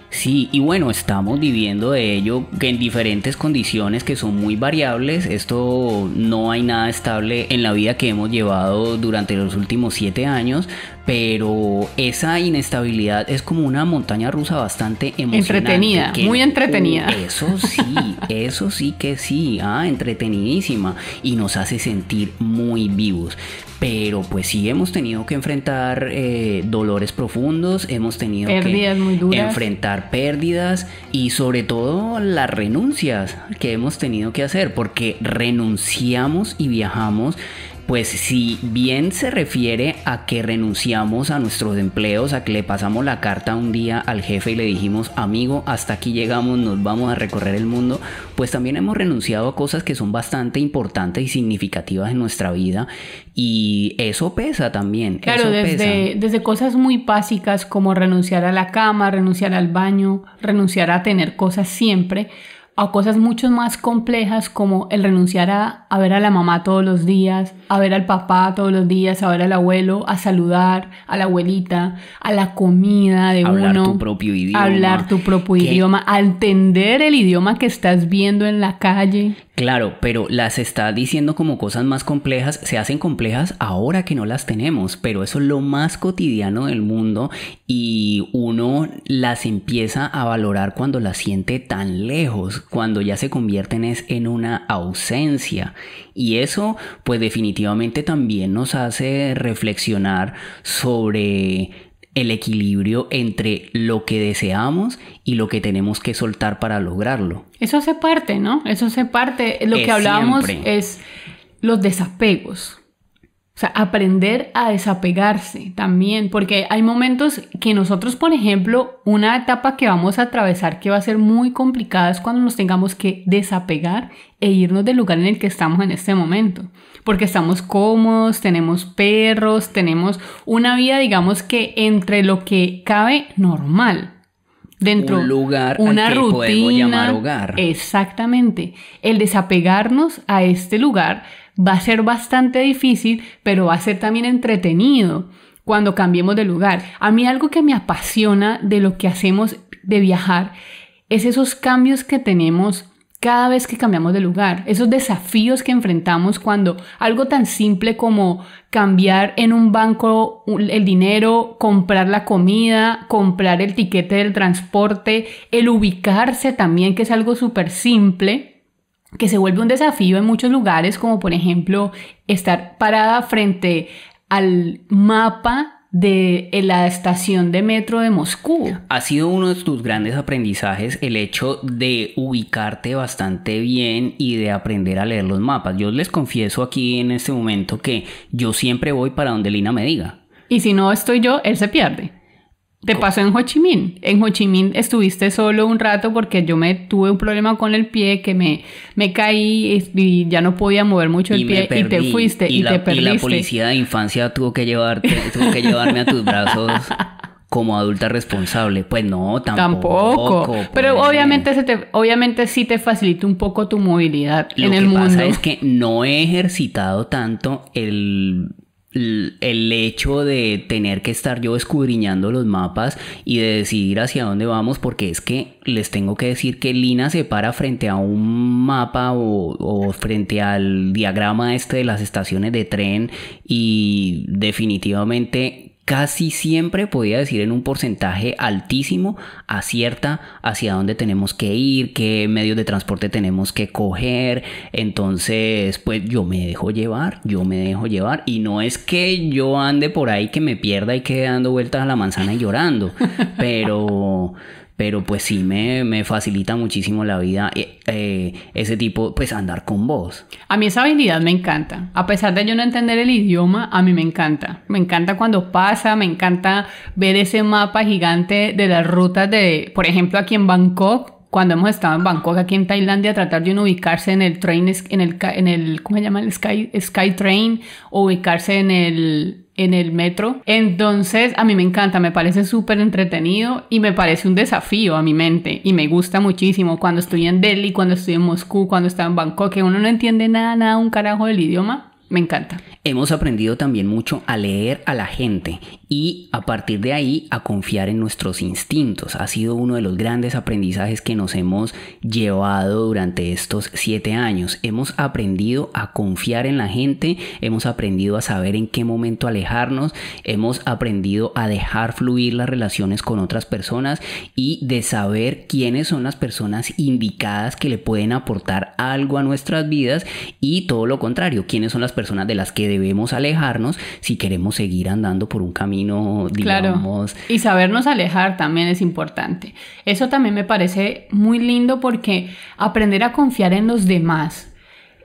Sí, y bueno, estamos viviendo de ello en diferentes condiciones que son muy variables. Esto no hay nada estable en la vida que hemos llevado durante los últimos siete años, pero esa inestabilidad es como una montaña rusa bastante emocionante. Entretenida, muy entretenida. Uh, eso sí, eso sí que sí, ah, entretenidísima y nos hace sentir muy vivos. Pero pues sí hemos tenido que enfrentar eh, dolores profundos, hemos tenido que muy enfrentar pérdidas y sobre todo las renuncias que hemos tenido que hacer, porque renunciamos y viajamos pues si bien se refiere a que renunciamos a nuestros empleos, a que le pasamos la carta un día al jefe y le dijimos, amigo, hasta aquí llegamos, nos vamos a recorrer el mundo, pues también hemos renunciado a cosas que son bastante importantes y significativas en nuestra vida y eso pesa también. Claro, desde, desde cosas muy básicas como renunciar a la cama, renunciar al baño, renunciar a tener cosas siempre, a cosas mucho más complejas como el renunciar a, ver a la mamá todos los días, a ver al papá todos los días, a ver al abuelo, a saludar a la abuelita, a la comida de uno, a propio hablar tu propio idioma, a entender el idioma que estás viendo en la calle. Claro, pero las está diciendo como cosas más complejas, se hacen complejas ahora que no las tenemos, pero eso es lo más cotidiano del mundo y uno las empieza a valorar cuando las siente tan lejos, cuando ya se convierten es en una ausencia. Y eso pues definitivamente también nos hace reflexionar sobre el equilibrio entre lo que deseamos y lo que tenemos que soltar para lograrlo. Eso hace parte, ¿no? Eso hace parte. Lo que hablábamos es los desapegos. O sea, aprender a desapegarse también, porque hay momentos que nosotros, por ejemplo, una etapa que vamos a atravesar que va a ser muy complicada es cuando nos tengamos que desapegar e irnos del lugar en el que estamos en este momento, porque estamos cómodos, tenemos perros, tenemos una vida, digamos que entre lo que cabe normal, dentro un lugar una al que rutina podemos llamar hogar. Exactamente. El desapegarnos a este lugar Va a ser bastante difícil, pero va a ser también entretenido cuando cambiemos de lugar. A mí algo que me apasiona de lo que hacemos de viajar es esos cambios que tenemos cada vez que cambiamos de lugar, esos desafíos que enfrentamos cuando algo tan simple como cambiar en un banco el dinero, comprar la comida, comprar el tiquete del transporte, el ubicarse también, que es algo súper simple, que se vuelve un desafío en muchos lugares, como por ejemplo estar parada frente al mapa de eh, la estación de metro de Moscú. Ha sido uno de tus grandes aprendizajes el hecho de ubicarte bastante bien y de aprender a leer los mapas. Yo les confieso aquí en este momento que yo siempre voy para donde Lina me diga. Y si no estoy yo, él se pierde. Te pasó en Ho Chi Minh. En Ho Chi Minh estuviste solo un rato porque yo me tuve un problema con el pie que me, me caí y ya no podía mover mucho el pie y te fuiste y, te perdiste. Y la policía de infancia tuvo que llevarte, tuvo que llevarme a tus brazos como adulta responsable. Pues no, tampoco. Pero pues. obviamente, se te, obviamente sí te facilita un poco tu movilidad en el mundo. Lo que pasa es que no he ejercitado tanto el el hecho de tener que estar yo escudriñando los mapas y de decidir hacia dónde vamos, porque es que les tengo que decir que Lina se para frente a un mapa o, o frente al diagrama este de las estaciones de tren y definitivamente casi siempre podía decir en un porcentaje altísimo acierta hacia dónde tenemos que ir, qué medios de transporte tenemos que coger. Entonces, pues yo me dejo llevar, yo me dejo llevar. Y no es que yo ande por ahí que me pierda y quede dando vueltas a la manzana y llorando, pero pero pues sí me, facilita muchísimo la vida eh, eh, ese tipo, pues andar con vos. A mí esa habilidad me encanta, a pesar de yo no entender el idioma, a mí me encanta, me encanta cuando pasa, me encanta ver ese mapa gigante de las rutas de, por ejemplo, aquí en Bangkok, cuando hemos estado en Bangkok, aquí en Tailandia, tratar de ubicarse en el train, en el, en el ¿cómo se llama? El Sky, Sky Train, o ubicarse en el, en el metro. Entonces, a mí me encanta, me parece súper entretenido y me parece un desafío a mi mente y me gusta muchísimo cuando estoy en Delhi, cuando estoy en Moscú, cuando estoy en Bangkok, que uno no entiende nada, nada, un carajo del idioma. Me encanta. Hemos aprendido también mucho a leer a la gente y a partir de ahí a confiar en nuestros instintos. Ha sido uno de los grandes aprendizajes que nos hemos llevado durante estos siete años. Hemos aprendido a confiar en la gente, hemos aprendido a saber en qué momento alejarnos, hemos aprendido a dejar fluir las relaciones con otras personas y de saber quiénes son las personas indicadas que le pueden aportar algo a nuestras vidas y todo lo contrario, quiénes son las personas de las que debemos alejarnos si queremos seguir andando por un camino, digamos. Y sabernos alejar también es importante. Eso también me parece muy lindo porque aprender a confiar en los demás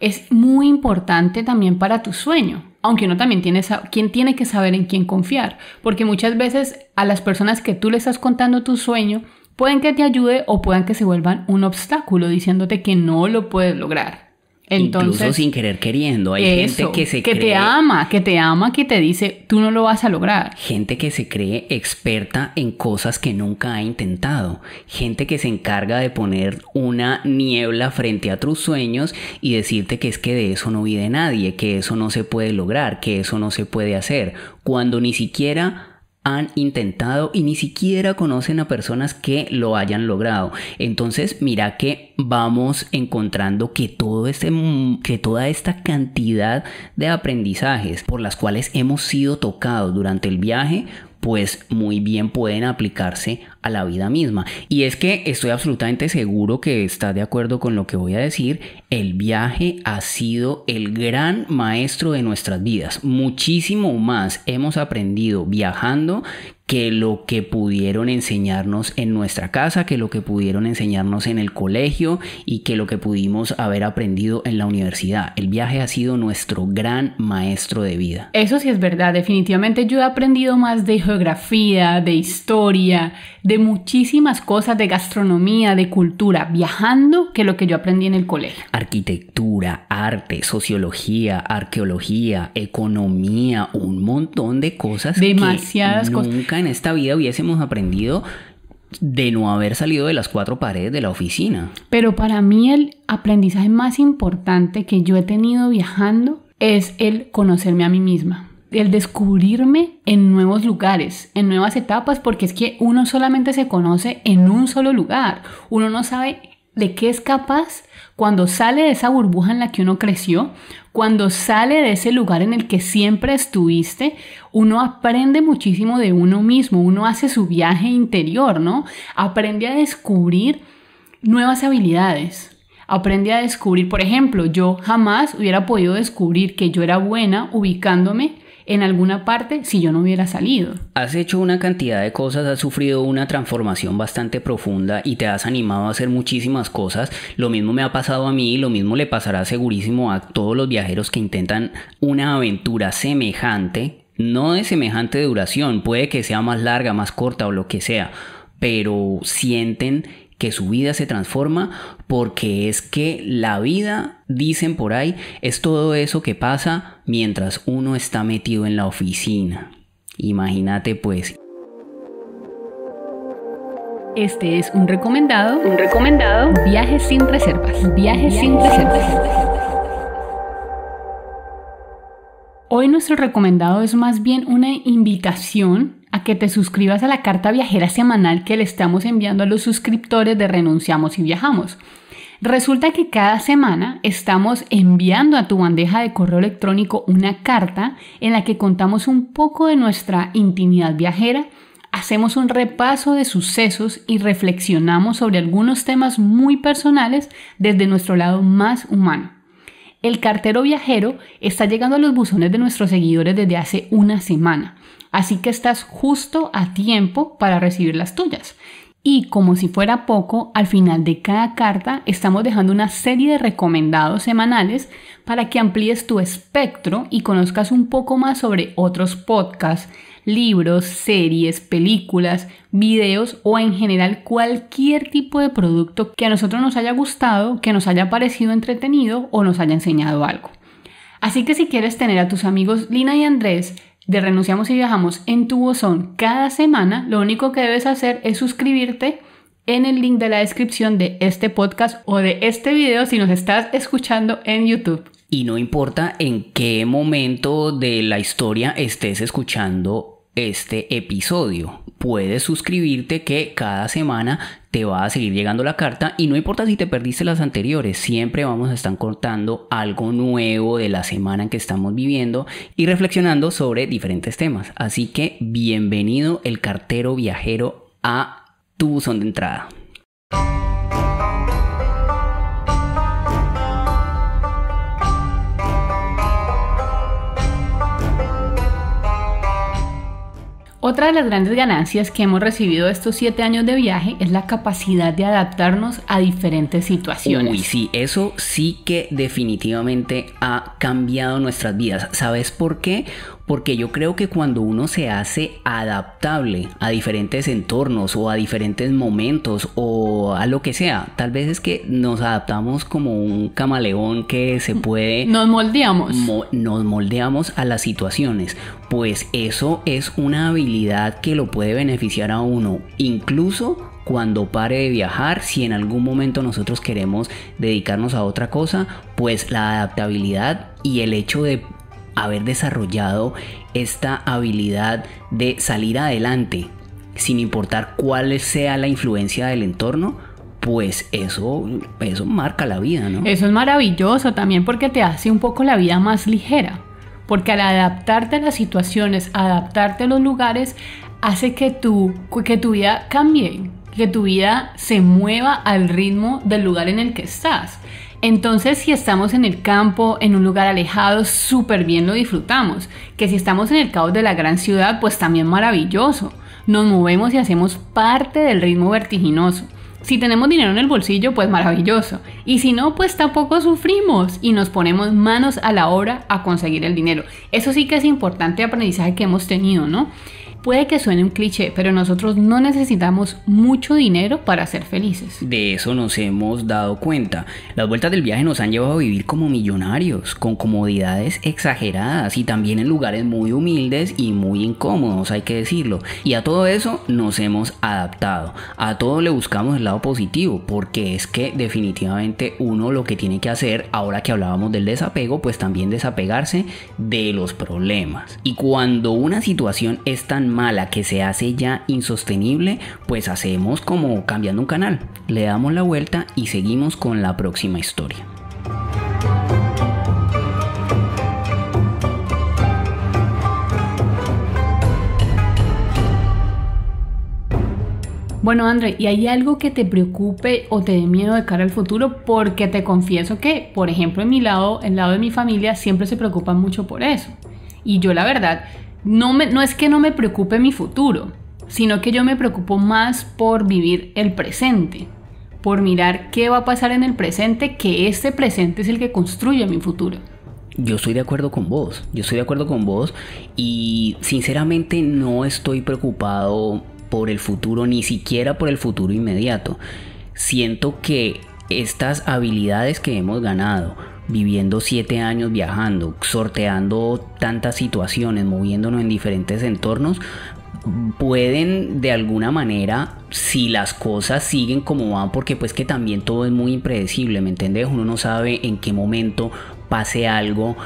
es muy importante también para tu sueño. Aunque uno también tiene, quien tiene que saber en quién confiar, porque muchas veces a las personas que tú le estás contando tu sueño, pueden que te ayude o pueden que se vuelvan un obstáculo diciéndote que no lo puedes lograr incluso sin querer queriendo. Hay gente que se que te ama, que te ama, que te dice, tú no lo vas a lograr. Gente que se cree experta en cosas que nunca ha intentado. Gente que se encarga de poner una niebla frente a tus sueños y decirte que es que de eso no vive nadie, que eso no se puede lograr, que eso no se puede hacer, cuando ni siquiera han intentado y ni siquiera conocen a personas que lo hayan logrado. Entonces, mira que vamos encontrando que todo este que toda esta cantidad de aprendizajes por las cuales hemos sido tocados durante el viaje, pues muy bien pueden aplicarse la vida misma. Y es que estoy absolutamente seguro que estás de acuerdo con lo que voy a decir. El viaje ha sido el gran maestro de nuestras vidas. Muchísimo más hemos aprendido viajando que lo que pudieron enseñarnos en nuestra casa, que lo que pudieron enseñarnos en el colegio y que lo que pudimos haber aprendido en la universidad. El viaje ha sido nuestro gran maestro de vida. Eso sí es verdad, definitivamente yo he aprendido más de geografía, de historia, de muchísimas cosas, de gastronomía, de cultura, viajando que lo que yo aprendí en el colegio. Arquitectura, arte, sociología, arqueología, economía, un montón de cosas. Demasiadas cosas en esta vida hubiésemos aprendido de no haber salido de las cuatro paredes de la oficina. Pero para mí el aprendizaje más importante que yo he tenido viajando es el conocerme a mí misma, el descubrirme en nuevos lugares, en nuevas etapas, porque es que uno solamente se conoce en un solo lugar, uno no sabe de qué es capaz cuando sale de esa burbuja en la que uno creció, cuando sale de ese lugar en el que siempre estuviste, uno aprende muchísimo de uno mismo, uno hace su viaje interior, ¿no? Aprende a descubrir nuevas habilidades. Aprende a descubrir, por ejemplo, yo jamás hubiera podido descubrir que yo era buena ubicándome en alguna parte si yo no hubiera salido. Has hecho una cantidad de cosas, has sufrido una transformación bastante profunda y te has animado a hacer muchísimas cosas. Lo mismo me ha pasado a mí y lo mismo le pasará segurísimo a todos los viajeros que intentan una aventura semejante. No de semejante duración, puede que sea más larga, más corta o lo que sea, pero sienten que su vida se transforma, porque es que la vida, dicen por ahí, es todo eso que pasa mientras uno está metido en la oficina. Imagínate pues. Este es un recomendado, un recomendado, viajes sin reservas, viajes sin reservas. Hoy nuestro recomendado es más bien una invitación a que te suscribas a la carta viajera semanal que le estamos enviando a los suscriptores de Renunciamos y Viajamos. Resulta que cada semana estamos enviando a tu bandeja de correo electrónico una carta en la que contamos un poco de nuestra intimidad viajera, hacemos un repaso de sucesos y reflexionamos sobre algunos temas muy personales desde nuestro lado más humano. El cartero viajero está llegando a los buzones de nuestros seguidores desde hace una semana así que estás justo a tiempo para recibir las tuyas. Y como si fuera poco, al final de cada carta estamos dejando una serie de recomendados semanales para que amplíes tu espectro y conozcas un poco más sobre otros podcasts, libros, series, películas, videos o en general cualquier tipo de producto que a nosotros nos haya gustado, que nos haya parecido entretenido o nos haya enseñado algo. Así que si quieres tener a tus amigos Lina y Andrés de Renunciamos y Viajamos en tu bozón cada semana, lo único que debes hacer es suscribirte en el link de la descripción de este podcast o de este video si nos estás escuchando en YouTube. Y no importa en qué momento de la historia estés escuchando este episodio. Puedes suscribirte que cada semana te va a seguir llegando la carta y no importa si te perdiste las anteriores, siempre vamos a estar cortando algo nuevo de la semana en que estamos viviendo y reflexionando sobre diferentes temas. Así que bienvenido el cartero viajero a tu buzón de entrada. Otra de las grandes ganancias que hemos recibido estos siete años de viaje es la capacidad de adaptarnos a diferentes situaciones. Uy, sí, eso sí que definitivamente ha cambiado nuestras vidas. ¿Sabes por qué? porque yo creo que cuando uno se hace adaptable a diferentes entornos o a diferentes momentos o a lo que sea, tal vez es que nos adaptamos como un camaleón que se puede... Nos moldeamos. nos moldeamos a las situaciones, pues eso es una habilidad que lo puede beneficiar a uno, incluso cuando pare de viajar, si en algún momento nosotros queremos dedicarnos a otra cosa, pues la adaptabilidad y el hecho de haber desarrollado esta habilidad de salir adelante, sin importar cuál sea la influencia del entorno, pues eso, eso marca la vida, ¿no? Eso es maravilloso también porque te hace un poco la vida más ligera, porque al adaptarte a las situaciones, adaptarte a los lugares, hace que tu, que tu vida cambie, que tu vida se mueva al ritmo del lugar en el que estás. Entonces, si estamos en el campo, en un lugar alejado, súper bien lo disfrutamos. Que si estamos en el caos de la gran ciudad, pues también maravilloso. Nos movemos y hacemos parte del ritmo vertiginoso. Si tenemos dinero en el bolsillo, pues maravilloso. Y si no, pues tampoco sufrimos y nos ponemos manos a la obra a conseguir el dinero. Eso sí que es importante aprendizaje que hemos tenido, ¿no? Puede que suene un cliché, pero nosotros no necesitamos mucho dinero para ser felices. De eso nos hemos dado cuenta. Las vueltas del viaje nos han llevado a vivir como millonarios, con comodidades exageradas y también en lugares muy humildes y muy incómodos, hay que decirlo. Y a todo eso nos hemos adaptado. A todo le buscamos el lado positivo, porque es que definitivamente uno lo que tiene que hacer, ahora que hablábamos del desapego, pues también desapegarse de los problemas. Y cuando una situación es tan mala que se hace ya insostenible, pues hacemos como cambiando un canal, le damos la vuelta y seguimos con la próxima historia. Bueno, André, ¿y hay algo que te preocupe o te dé miedo de cara al futuro? Porque te confieso que, por ejemplo, en mi lado, el lado de mi familia, siempre se preocupan mucho por eso. Y yo la verdad no, me, es que no me preocupe mi futuro, sino que yo me preocupo más por vivir el presente, por mirar qué va a pasar en el presente, que este presente es el que construye mi futuro. Yo estoy de acuerdo con vos, yo estoy de acuerdo con vos y sinceramente no estoy preocupado por el futuro, ni siquiera por el futuro inmediato. Siento que estas habilidades que hemos ganado, viviendo siete años viajando, sorteando tantas situaciones, moviéndonos en diferentes entornos, pueden de alguna manera, si las cosas siguen como van, porque pues que también todo es muy impredecible, ¿me entendés? Uno no sabe en qué momento pase algo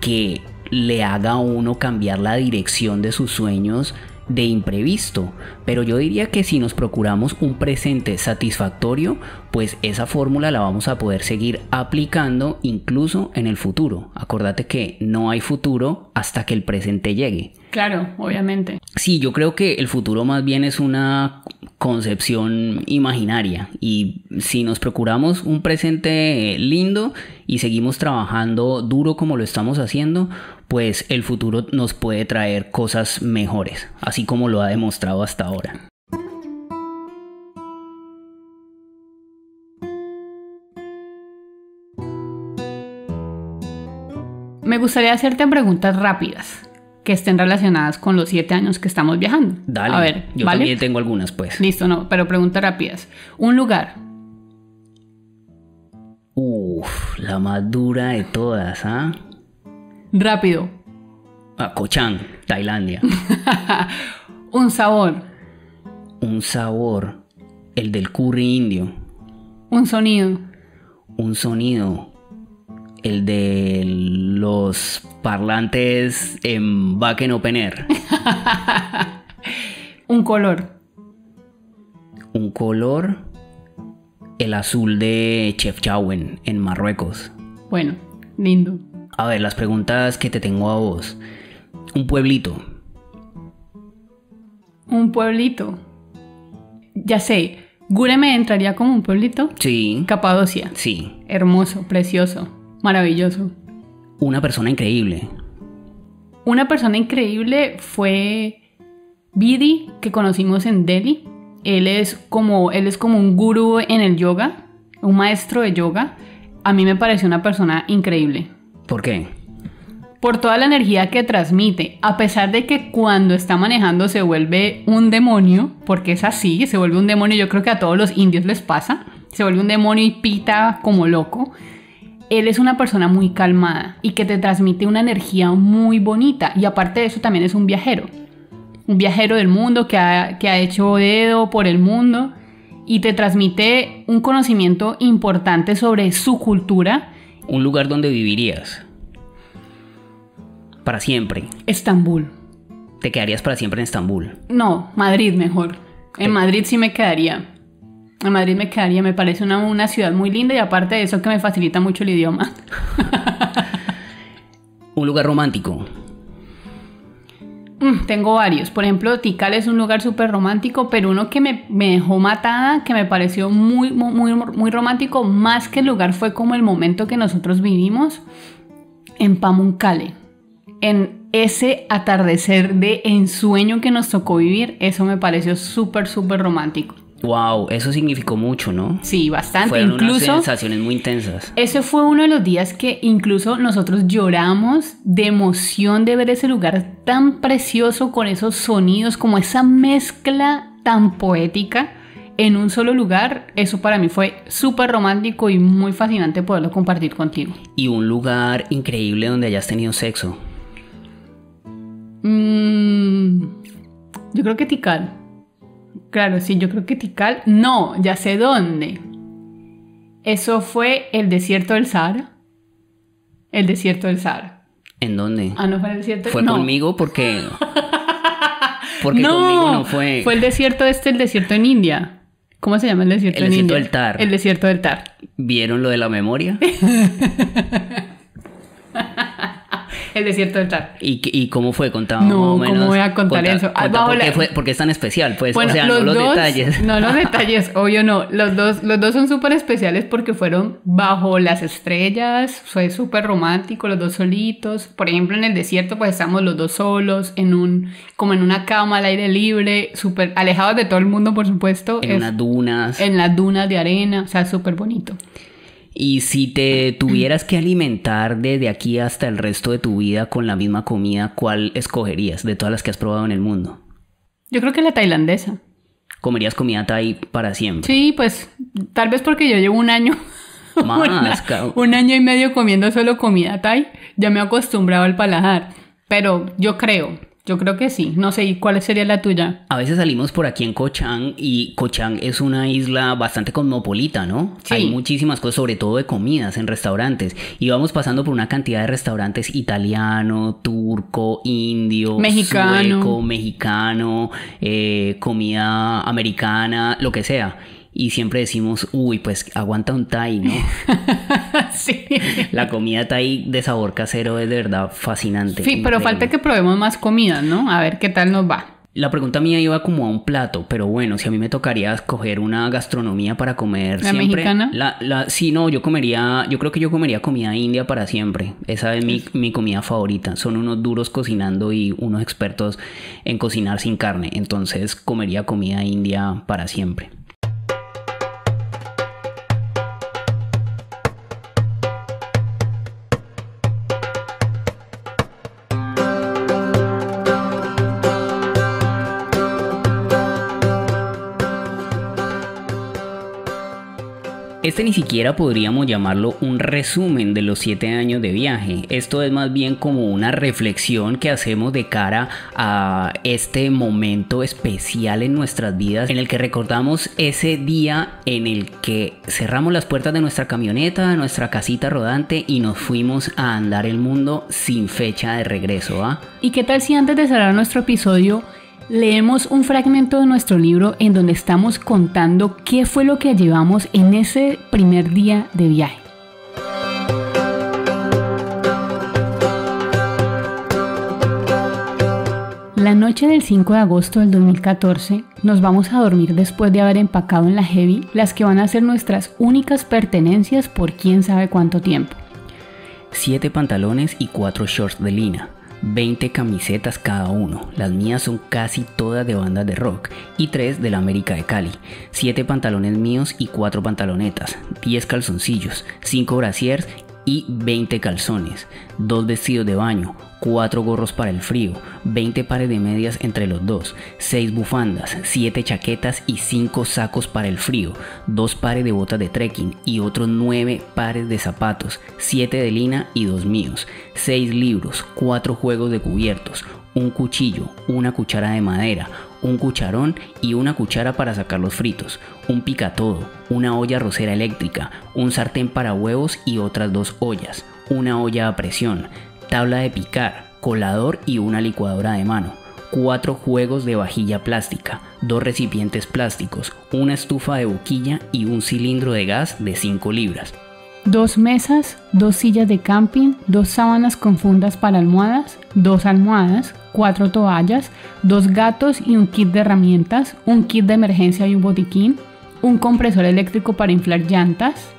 que le haga a uno cambiar la dirección de sus sueños de imprevisto. Pero yo diría que si nos procuramos un presente satisfactorio, pues esa fórmula la vamos a poder seguir aplicando incluso en el futuro. Acordate que no hay futuro hasta que el presente llegue. Claro, obviamente. Sí, yo creo que el futuro más bien es una concepción imaginaria y si nos procuramos un presente lindo y seguimos trabajando duro como lo estamos haciendo, pues el futuro nos puede traer cosas mejores, así como lo ha demostrado hasta ahora. Me gustaría hacerte preguntas rápidas que estén relacionadas con los siete años que estamos viajando. Dale. A ver, yo también tengo algunas, pues. Listo, no, pero preguntas rápidas. Un lugar. Uf, la más dura de todas, ¿ah? Rápido. A ah, Cochán, Tailandia. Un sabor. Un sabor. El del curry indio. Un sonido. Un sonido el de los parlantes en back open air. Un color. Un color. El azul de Chef en Marruecos. Bueno, lindo. A ver, las preguntas que te tengo a vos. Un pueblito. Un pueblito. Ya sé, Gure entraría como un pueblito. Sí. Capadocia. Sí. Hermoso, precioso. Maravilloso. Una persona increíble. Una persona increíble fue Bidi, que conocimos en Delhi. Él es como, él es como un gurú en el yoga, un maestro de yoga. A mí me pareció una persona increíble. ¿Por qué? Por toda la energía que transmite, a pesar de que cuando está manejando se vuelve un demonio, porque es así, se vuelve un demonio, yo creo que a todos los indios les pasa, se vuelve un demonio y pita como loco, él es una persona muy calmada y que te transmite una energía muy bonita y aparte de eso también es un viajero. Un viajero del mundo que ha, hecho dedo por el mundo y te transmite un conocimiento importante sobre su cultura. Un lugar donde vivirías. Para siempre. Estambul. ¿Te quedarías para siempre en Estambul? No, Madrid mejor. En Madrid sí me quedaría. A Madrid me quedaría, me parece una, ciudad muy linda y aparte de eso que me facilita mucho el idioma. un lugar romántico. Mm, tengo varios. Por ejemplo, Tikal es un lugar súper romántico, pero uno que me, me, dejó matada, que me pareció muy, muy, muy romántico, más que el lugar fue como el momento que nosotros vivimos en Pamuncale. En ese atardecer de ensueño que nos tocó vivir, eso me pareció súper, súper romántico. Wow, eso significó mucho, ¿no? Sí, bastante. Fueron unas sensaciones muy intensas. Ese fue uno de los días que incluso nosotros lloramos de emoción de ver ese lugar tan precioso con esos sonidos, como esa mezcla tan poética en un solo lugar, eso para mí fue súper romántico y muy fascinante poderlo compartir contigo. Y un lugar increíble donde hayas tenido sexo. Mm, yo creo que Tikal. Claro, sí, yo creo que Tikal. No, ya sé dónde. Eso fue el desierto del zar El desierto del zar ¿En dónde? Ah, no fue el desierto. Fue conmigo porque. Porque conmigo no fue. Fue el desierto este, el desierto en India. ¿Cómo se llama el desierto el desierto India? Del Tar. El desierto del Tar. ¿Vieron lo de la memoria? el desierto del TAR. ¿Y, cómo fue? contábamos no, más o ¿cómo voy a contar eso? Ah, ¿Por qué porque, es tan especial, pues. o sea, no los detalles. No los detalles, obvio no. Los dos, los dos son súper especiales porque fueron bajo las estrellas, fue súper romántico, los dos solitos. Por ejemplo, en el desierto, pues estamos los dos solos, en un, como en una cama al aire libre, súper alejados de todo el mundo, por supuesto. En las dunas. En las dunas de arena, o sea, súper bonito. Y si te tuvieras que alimentar desde aquí hasta el resto de tu vida con la misma comida, ¿cuál escogerías de todas las que has probado en el mundo? Yo creo que la tailandesa. ¿Comerías comida thai para siempre? Sí, pues tal vez porque yo llevo un año. un año y medio comiendo solo comida thai, ya me he acostumbrado al paladar. Pero yo creo yo creo que sí. No sé, ¿y cuál sería la tuya? A veces salimos por aquí en Cochán y Cochán es una isla bastante cosmopolita, ¿no? Hay muchísimas cosas, sobre todo de comidas en restaurantes. Y vamos pasando por una cantidad de restaurantes italiano, turco, indio, mexicano, sueco, mexicano, eh, comida americana, lo que sea y siempre decimos, uy, pues aguanta un Thai, ¿no? sí. La comida Thai de sabor casero es de verdad fascinante. Sí, pero falta que probemos más comida, ¿no? A ver qué tal nos va. La pregunta mía iba como a un plato, pero bueno, si a mí me tocaría escoger una gastronomía para comer ¿La siempre. La, la, sí, no, yo comería, yo creo que yo comería comida india para siempre. Esa es mi, mi comida favorita. Son unos duros cocinando y unos expertos en cocinar sin carne. Entonces comería comida india para siempre. Este ni siquiera podríamos llamarlo un resumen de los 7 años de viaje, esto es más bien como una reflexión que hacemos de cara a este momento especial en nuestras vidas en el que recordamos ese día en el que cerramos las puertas de nuestra camioneta, nuestra casita rodante y nos fuimos a andar el mundo sin fecha de regreso. ¿ah? ¿Y qué tal si antes de cerrar nuestro episodio Leemos un fragmento de nuestro libro en donde estamos contando qué fue lo que llevamos en ese primer día de viaje. La noche del 5 de agosto del 2014 nos vamos a dormir después de haber empacado en la Heavy las que van a ser nuestras únicas pertenencias por quién sabe cuánto tiempo. Siete pantalones y cuatro shorts de lina, 20 camisetas cada uno, las mías son casi todas de bandas de rock y 3 de la América de Cali, 7 pantalones míos y 4 pantalonetas, 10 calzoncillos, 5 brasiers y 20 calzones, 2 vestidos de baño, 4 gorros para el frío, 20 pares de medias entre los dos, 6 bufandas, 7 chaquetas y 5 sacos para el frío, 2 pares de botas de trekking y otros 9 pares de zapatos, 7 de lina y 2 míos, 6 libros, 4 juegos de cubiertos, un cuchillo, una cuchara de madera, un cucharón y una cuchara para sacar los fritos, un picatodo, una olla rosera eléctrica, un sartén para huevos y otras dos ollas, una olla a presión, tabla de picar, colador y una licuadora de mano, cuatro juegos de vajilla plástica, dos recipientes plásticos, una estufa de boquilla y un cilindro de gas de 5 libras. Dos mesas, dos sillas de camping, dos sábanas con fundas para almohadas, dos almohadas, cuatro toallas, dos gatos y un kit de herramientas, un kit de emergencia y un botiquín, un compresor eléctrico para inflar llantas,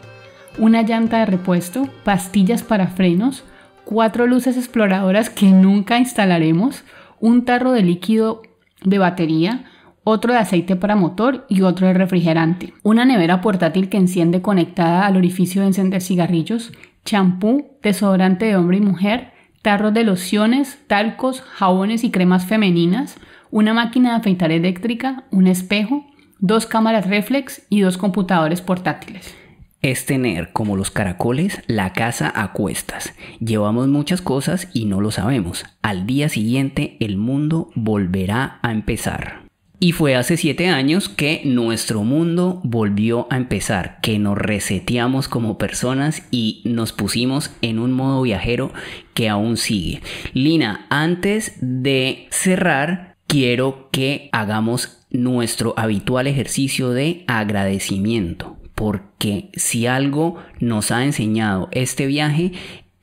una llanta de repuesto, pastillas para frenos, cuatro luces exploradoras que nunca instalaremos, un tarro de líquido de batería, otro de aceite para motor y otro de refrigerante, una nevera portátil que enciende conectada al orificio de encender cigarrillos, champú, desodorante de hombre y mujer, tarros de lociones, talcos, jabones y cremas femeninas, una máquina de afeitar eléctrica, un espejo, dos cámaras reflex y dos computadores portátiles. Es tener, como los caracoles, la casa a cuestas. Llevamos muchas cosas y no lo sabemos. Al día siguiente el mundo volverá a empezar. Y fue hace siete años que nuestro mundo volvió a empezar, que nos reseteamos como personas y nos pusimos en un modo viajero que aún sigue. Lina, antes de cerrar, quiero que hagamos nuestro habitual ejercicio de agradecimiento, porque si algo nos ha enseñado este viaje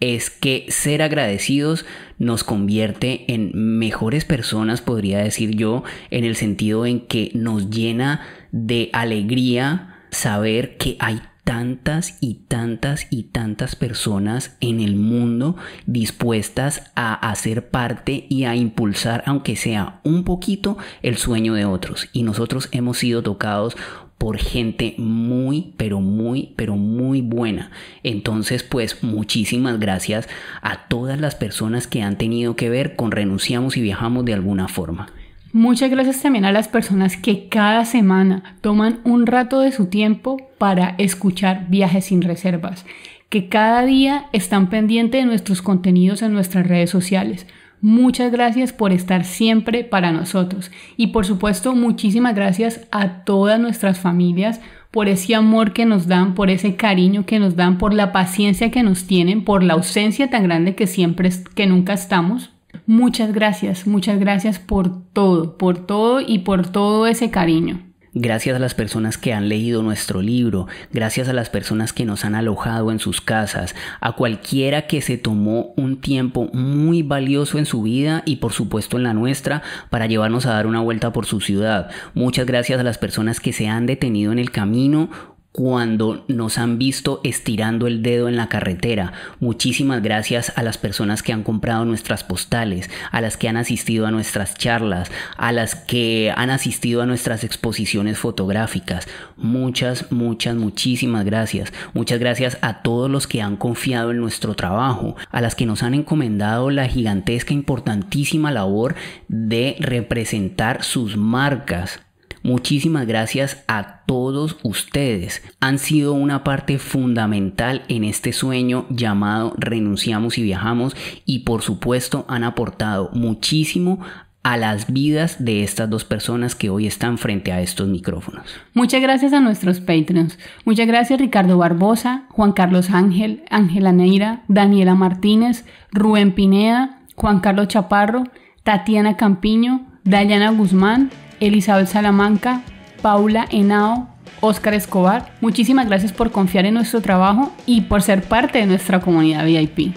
es que ser agradecidos nos convierte en mejores personas, podría decir yo, en el sentido en que nos llena de alegría saber que hay tantas y tantas y tantas personas en el mundo dispuestas a hacer parte y a impulsar, aunque sea un poquito, el sueño de otros. Y nosotros hemos sido tocados por gente muy, pero muy, pero muy buena. Entonces, pues muchísimas gracias a todas las personas que han tenido que ver con Renunciamos y Viajamos de alguna forma. Muchas gracias también a las personas que cada semana toman un rato de su tiempo para escuchar Viajes sin Reservas, que cada día están pendientes de nuestros contenidos en nuestras redes sociales. Muchas gracias por estar siempre para nosotros y por supuesto muchísimas gracias a todas nuestras familias por ese amor que nos dan, por ese cariño que nos dan, por la paciencia que nos tienen, por la ausencia tan grande que siempre que nunca estamos. Muchas gracias, muchas gracias por todo, por todo y por todo ese cariño. Gracias a las personas que han leído nuestro libro, gracias a las personas que nos han alojado en sus casas, a cualquiera que se tomó un tiempo muy valioso en su vida y por supuesto en la nuestra para llevarnos a dar una vuelta por su ciudad. Muchas gracias a las personas que se han detenido en el camino cuando nos han visto estirando el dedo en la carretera. Muchísimas gracias a las personas que han comprado nuestras postales, a las que han asistido a nuestras charlas, a las que han asistido a nuestras exposiciones fotográficas. Muchas, muchas, muchísimas gracias. Muchas gracias a todos los que han confiado en nuestro trabajo, a las que nos han encomendado la gigantesca, importantísima labor de representar sus marcas Muchísimas gracias a todos ustedes. Han sido una parte fundamental en este sueño llamado Renunciamos y Viajamos y por supuesto han aportado muchísimo a las vidas de estas dos personas que hoy están frente a estos micrófonos. Muchas gracias a nuestros Patreons, Muchas gracias Ricardo Barbosa, Juan Carlos Ángel, Ángela Neira, Daniela Martínez, Rubén Pineda, Juan Carlos Chaparro, Tatiana Campiño, Dayana Guzmán, Elizabeth Salamanca, Paula Henao, Óscar Escobar. Muchísimas gracias por confiar en nuestro trabajo y por ser parte de nuestra comunidad VIP.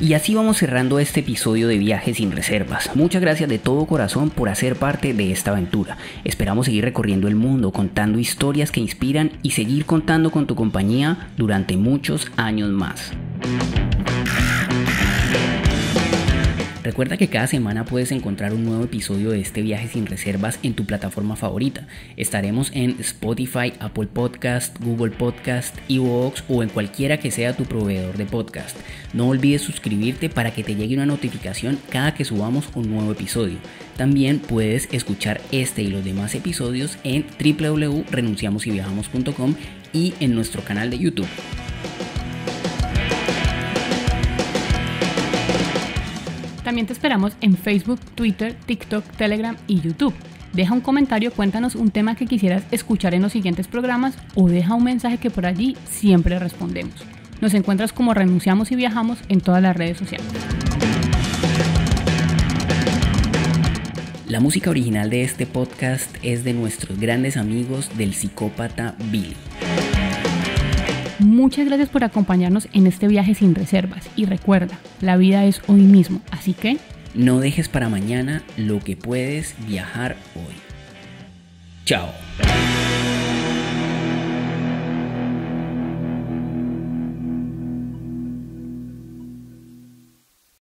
Y así vamos cerrando este episodio de Viajes sin Reservas. Muchas gracias de todo corazón por hacer parte de esta aventura. Esperamos seguir recorriendo el mundo, contando historias que inspiran y seguir contando con tu compañía durante muchos años más. Recuerda que cada semana puedes encontrar un nuevo episodio de este viaje sin reservas en tu plataforma favorita. Estaremos en Spotify, Apple Podcast, Google Podcast, Evox o en cualquiera que sea tu proveedor de podcast. No olvides suscribirte para que te llegue una notificación cada que subamos un nuevo episodio. También puedes escuchar este y los demás episodios en www.renunciamosyviajamos.com y en nuestro canal de YouTube. También te esperamos en Facebook, Twitter, TikTok, Telegram y YouTube. Deja un comentario, cuéntanos un tema que quisieras escuchar en los siguientes programas o deja un mensaje que por allí siempre respondemos. Nos encuentras como Renunciamos y Viajamos en todas las redes sociales. La música original de este podcast es de nuestros grandes amigos del psicópata Bill. Muchas gracias por acompañarnos en este viaje sin reservas y recuerda, la vida es hoy mismo, así que... No dejes para mañana lo que puedes viajar hoy. Chao.